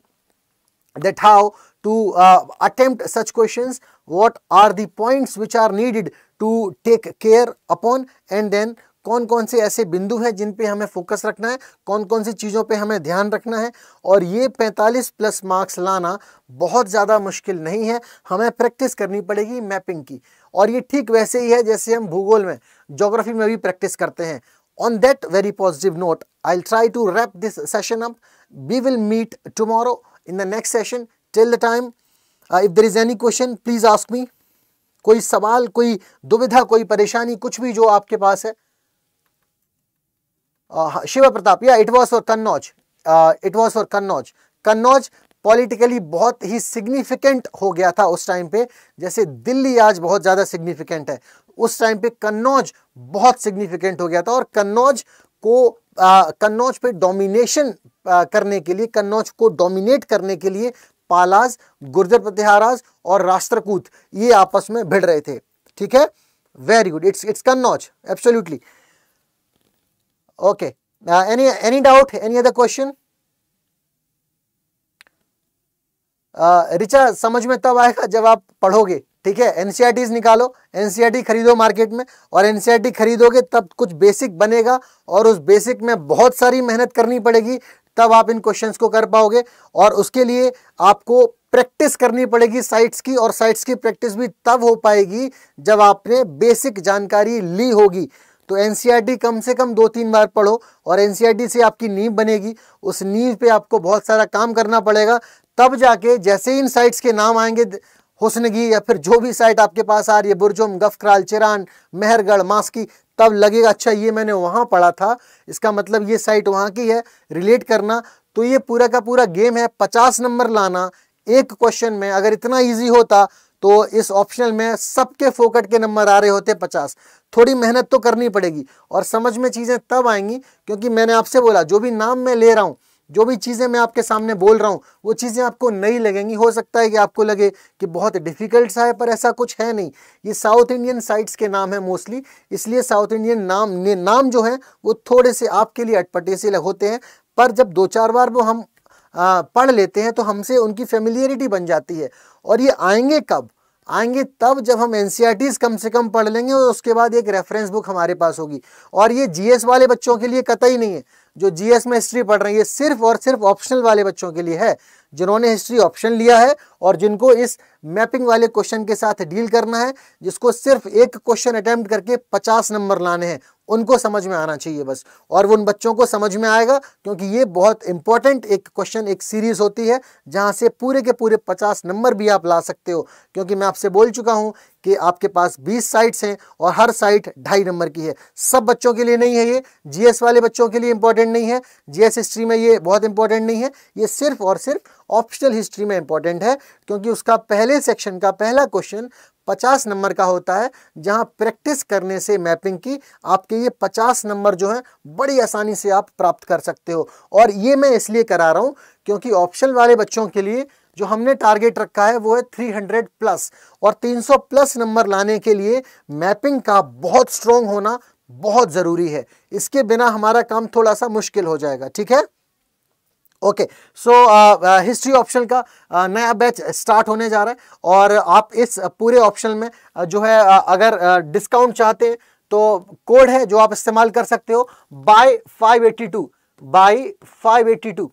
that how to uh, attempt such questions what are the points which are needed to take care upon and then कौन कौन से ऐसे बिंदु हैं जिन पे हमें focus रखना है कौन कौन सी चीज़ों पे हमें ध्यान रखना है और ये 45 प्लस मार्क्स लाना बहुत ज़्यादा मुश्किल नहीं है हमें प्रैक्टिस करनी पड़ेगी मैपिंग की और ये ठीक वैसे ही है जैसे हम भूगोल में ज्योग्राफी में भी प्रैक्टिस करते हैं On that very positive note, I'll try to wrap this session up. We will meet tomorrow in the next session. Till the time, uh, if there is any question, please ask me. कोई सवाल कोई दुविधा कोई परेशानी कुछ भी जो आपके पास है शिव प्रताप या it was for Kannauj it was for Kannauj Kannauj politically बहुत ही सिग्निफिकेंट हो गया था उस टाइम पे जैसे दिल्ली आज बहुत ज़्यादा सिग्निफिकेंट है उस टाइम पे कन्नौज बहुत सिग्निफिकेंट हो गया था और कन्नौज को कन्नौज पे डोमिनेशन करने के लिए कन्नौज को डोमिनेट करने के लिए पालाज गुर्जर प्रतिहाराज और राष्ट्रकूत ये आपस में भिड़ रहे थे ठीक है very good it's it's Kannauj absolutely okay any any doubt any other question Richa समझ में तब आएगा जब आप पढ़ोगे ठीक है एनसीईआरटीज e निकालो एनसीआरटी e खरीदो मार्केट में और एनसीआरटी e खरीदोगे तब कुछ बेसिक बनेगा और उस बेसिक में बहुत सारी मेहनत करनी पड़ेगी तब आप इन क्वेश्चंस को कर पाओगे और उसके लिए आपको प्रैक्टिस करनी पड़ेगी साइट्स की और साइट्स की प्रैक्टिस भी तब हो पाएगी जब आपने बेसिक जानकारी ली होगी तो एन कम से कम दो तीन बार पढ़ो और एन से आपकी नींव बनेगी उस नींव पे आपको बहुत सारा काम करना पड़ेगा तब जाके जैसे ही इन साइट्स के नाम आएंगे हुसनगी या फिर जो भी साइट आपके पास आ रही है बुरजुम गफकराल चिरान मेहरगढ़ मास्की तब लगेगा अच्छा ये मैंने वहाँ पढ़ा था इसका मतलब ये साइट वहाँ की है रिलेट करना तो ये पूरा का पूरा गेम है पचास नंबर लाना एक क्वेश्चन में अगर इतना ईजी होता तो इस ऑप्शनल में सबके फोकट के नंबर आ रहे होते पचास थोड़ी मेहनत तो करनी पड़ेगी और समझ में चीज़ें तब आएंगी क्योंकि मैंने आपसे बोला जो भी नाम मैं ले रहा हूँ जो भी चीज़ें मैं आपके सामने बोल रहा हूँ वो चीज़ें आपको नई लगेंगी हो सकता है कि आपको लगे कि बहुत डिफ़िकल्ट सा है पर ऐसा कुछ है नहीं ये साउथ इंडियन साइट्स के नाम है मोस्टली इसलिए साउथ इंडियन नाम ने नाम जो है वो थोड़े से आपके लिए अटपटे से होते हैं पर जब दो चार बार वो हम आ, पढ़ लेते हैं तो हमसे उनकी फेमिलियरिटी बन जाती है और ये आएंगे कब आएंगे तब जब हम एन e कम से कम पढ़ लेंगे और उसके बाद एक रेफरेंस बुक हमारे पास होगी और ये जीएस वाले बच्चों के लिए कतई नहीं है जो जीएस में हिस्ट्री पढ़ रहे हैं ये सिर्फ और सिर्फ ऑप्शनल वाले बच्चों के लिए है जिन्होंने हिस्ट्री ऑप्शन लिया है और जिनको इस मैपिंग वाले क्वेश्चन के साथ डील करना है जिसको सिर्फ एक क्वेश्चन अटैम्प्ट करके 50 नंबर लाने हैं उनको समझ में आना चाहिए बस और वो उन बच्चों को समझ में आएगा क्योंकि ये बहुत इंपॉर्टेंट एक क्वेश्चन एक सीरीज़ होती है जहाँ से पूरे के पूरे पचास नंबर भी आप ला सकते हो क्योंकि मैं आपसे बोल चुका हूँ कि आपके पास बीस साइट्स हैं और हर साइट ढाई नंबर की है सब बच्चों के लिए नहीं है ये जीएस वाले बच्चों के लिए इंपॉर्टेंट नहीं है जीएस हिस्ट्री में ये बहुत इंपॉर्टेंट नहीं है ये सिर्फ और सिर्फ ऑप्शनल हिस्ट्री में इंपॉर्टेंट है क्योंकि उसका पहले सेक्शन का पहला क्वेश्चन पचास नंबर का होता है जहां प्रैक्टिस करने से मैपिंग की आपके ये पचास नंबर जो है बड़ी आसानी से आप प्राप्त कर सकते हो और ये मैं इसलिए करा रहा हूँ क्योंकि ऑप्शन वाले बच्चों के लिए जो हमने टारगेट रखा है वो है 300 प्लस और 300 प्लस नंबर लाने के लिए मैपिंग का बहुत स्ट्रॉन्ग होना बहुत ज़रूरी है इसके बिना हमारा काम थोड़ा सा मुश्किल हो जाएगा ठीक है ओके सो हिस्ट्री ऑप्शन का uh, नया बैच स्टार्ट होने जा रहा है और आप इस uh, पूरे ऑप्शन में uh, जो है uh, अगर डिस्काउंट uh, चाहते हैं तो कोड है जो आप इस्तेमाल कर सकते हो बाई 582 एट्टी टू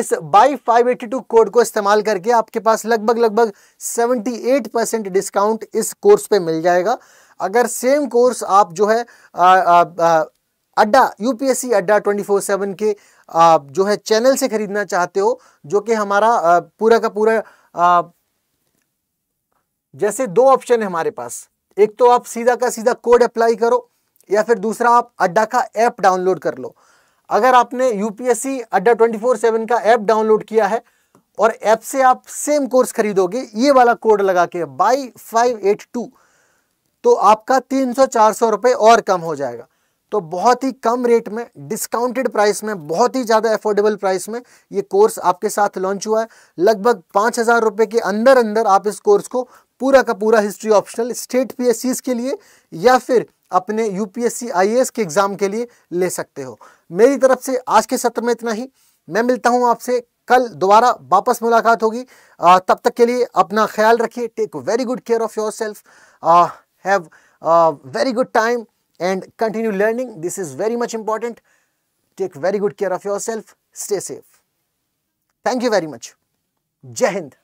इस बाई 582 कोड को इस्तेमाल करके आपके पास लगभग लगभग 78 परसेंट डिस्काउंट इस कोर्स पे मिल जाएगा अगर सेम कोर्स आप जो है आ, आ, आ, अड्डा यूपीएससी अड्डा 24/7 के जो है चैनल से खरीदना चाहते हो जो कि हमारा पूरा का पूरा जैसे दो ऑप्शन है हमारे पास एक तो आप सीधा का सीधा कोड अप्लाई करो या फिर दूसरा आप अड्डा का ऐप डाउनलोड कर लो अगर आपने यूपीएससी अड्डा 24/7 का ऐप डाउनलोड किया है और ऐप से आप सेम कोर्स खरीदोगे ये वाला कोड लगा के बाई फाइव एट टू तो आपका तीन सौ चार सौ रुपए और कम हो जाएगा तो बहुत ही कम रेट में डिस्काउंटेड प्राइस में बहुत ही ज़्यादा एफोर्डेबल प्राइस में ये कोर्स आपके साथ लॉन्च हुआ है लगभग पाँच हज़ार रुपये के अंदर अंदर आप इस कोर्स को पूरा का पूरा हिस्ट्री ऑप्शनल स्टेट पीएससीज के लिए या फिर अपने यूपीएससी आईएएस के एग्ज़ाम के लिए ले सकते हो मेरी तरफ से आज के सत्र में इतना ही मैं मिलता हूँ आपसे कल दोबारा वापस मुलाकात होगी तब तक के लिए अपना ख्याल रखिए take very good care of yourself have very good time and continue learning. This is very much important. Take very good care of yourself. Stay safe. Thank you very much. Jai Hind.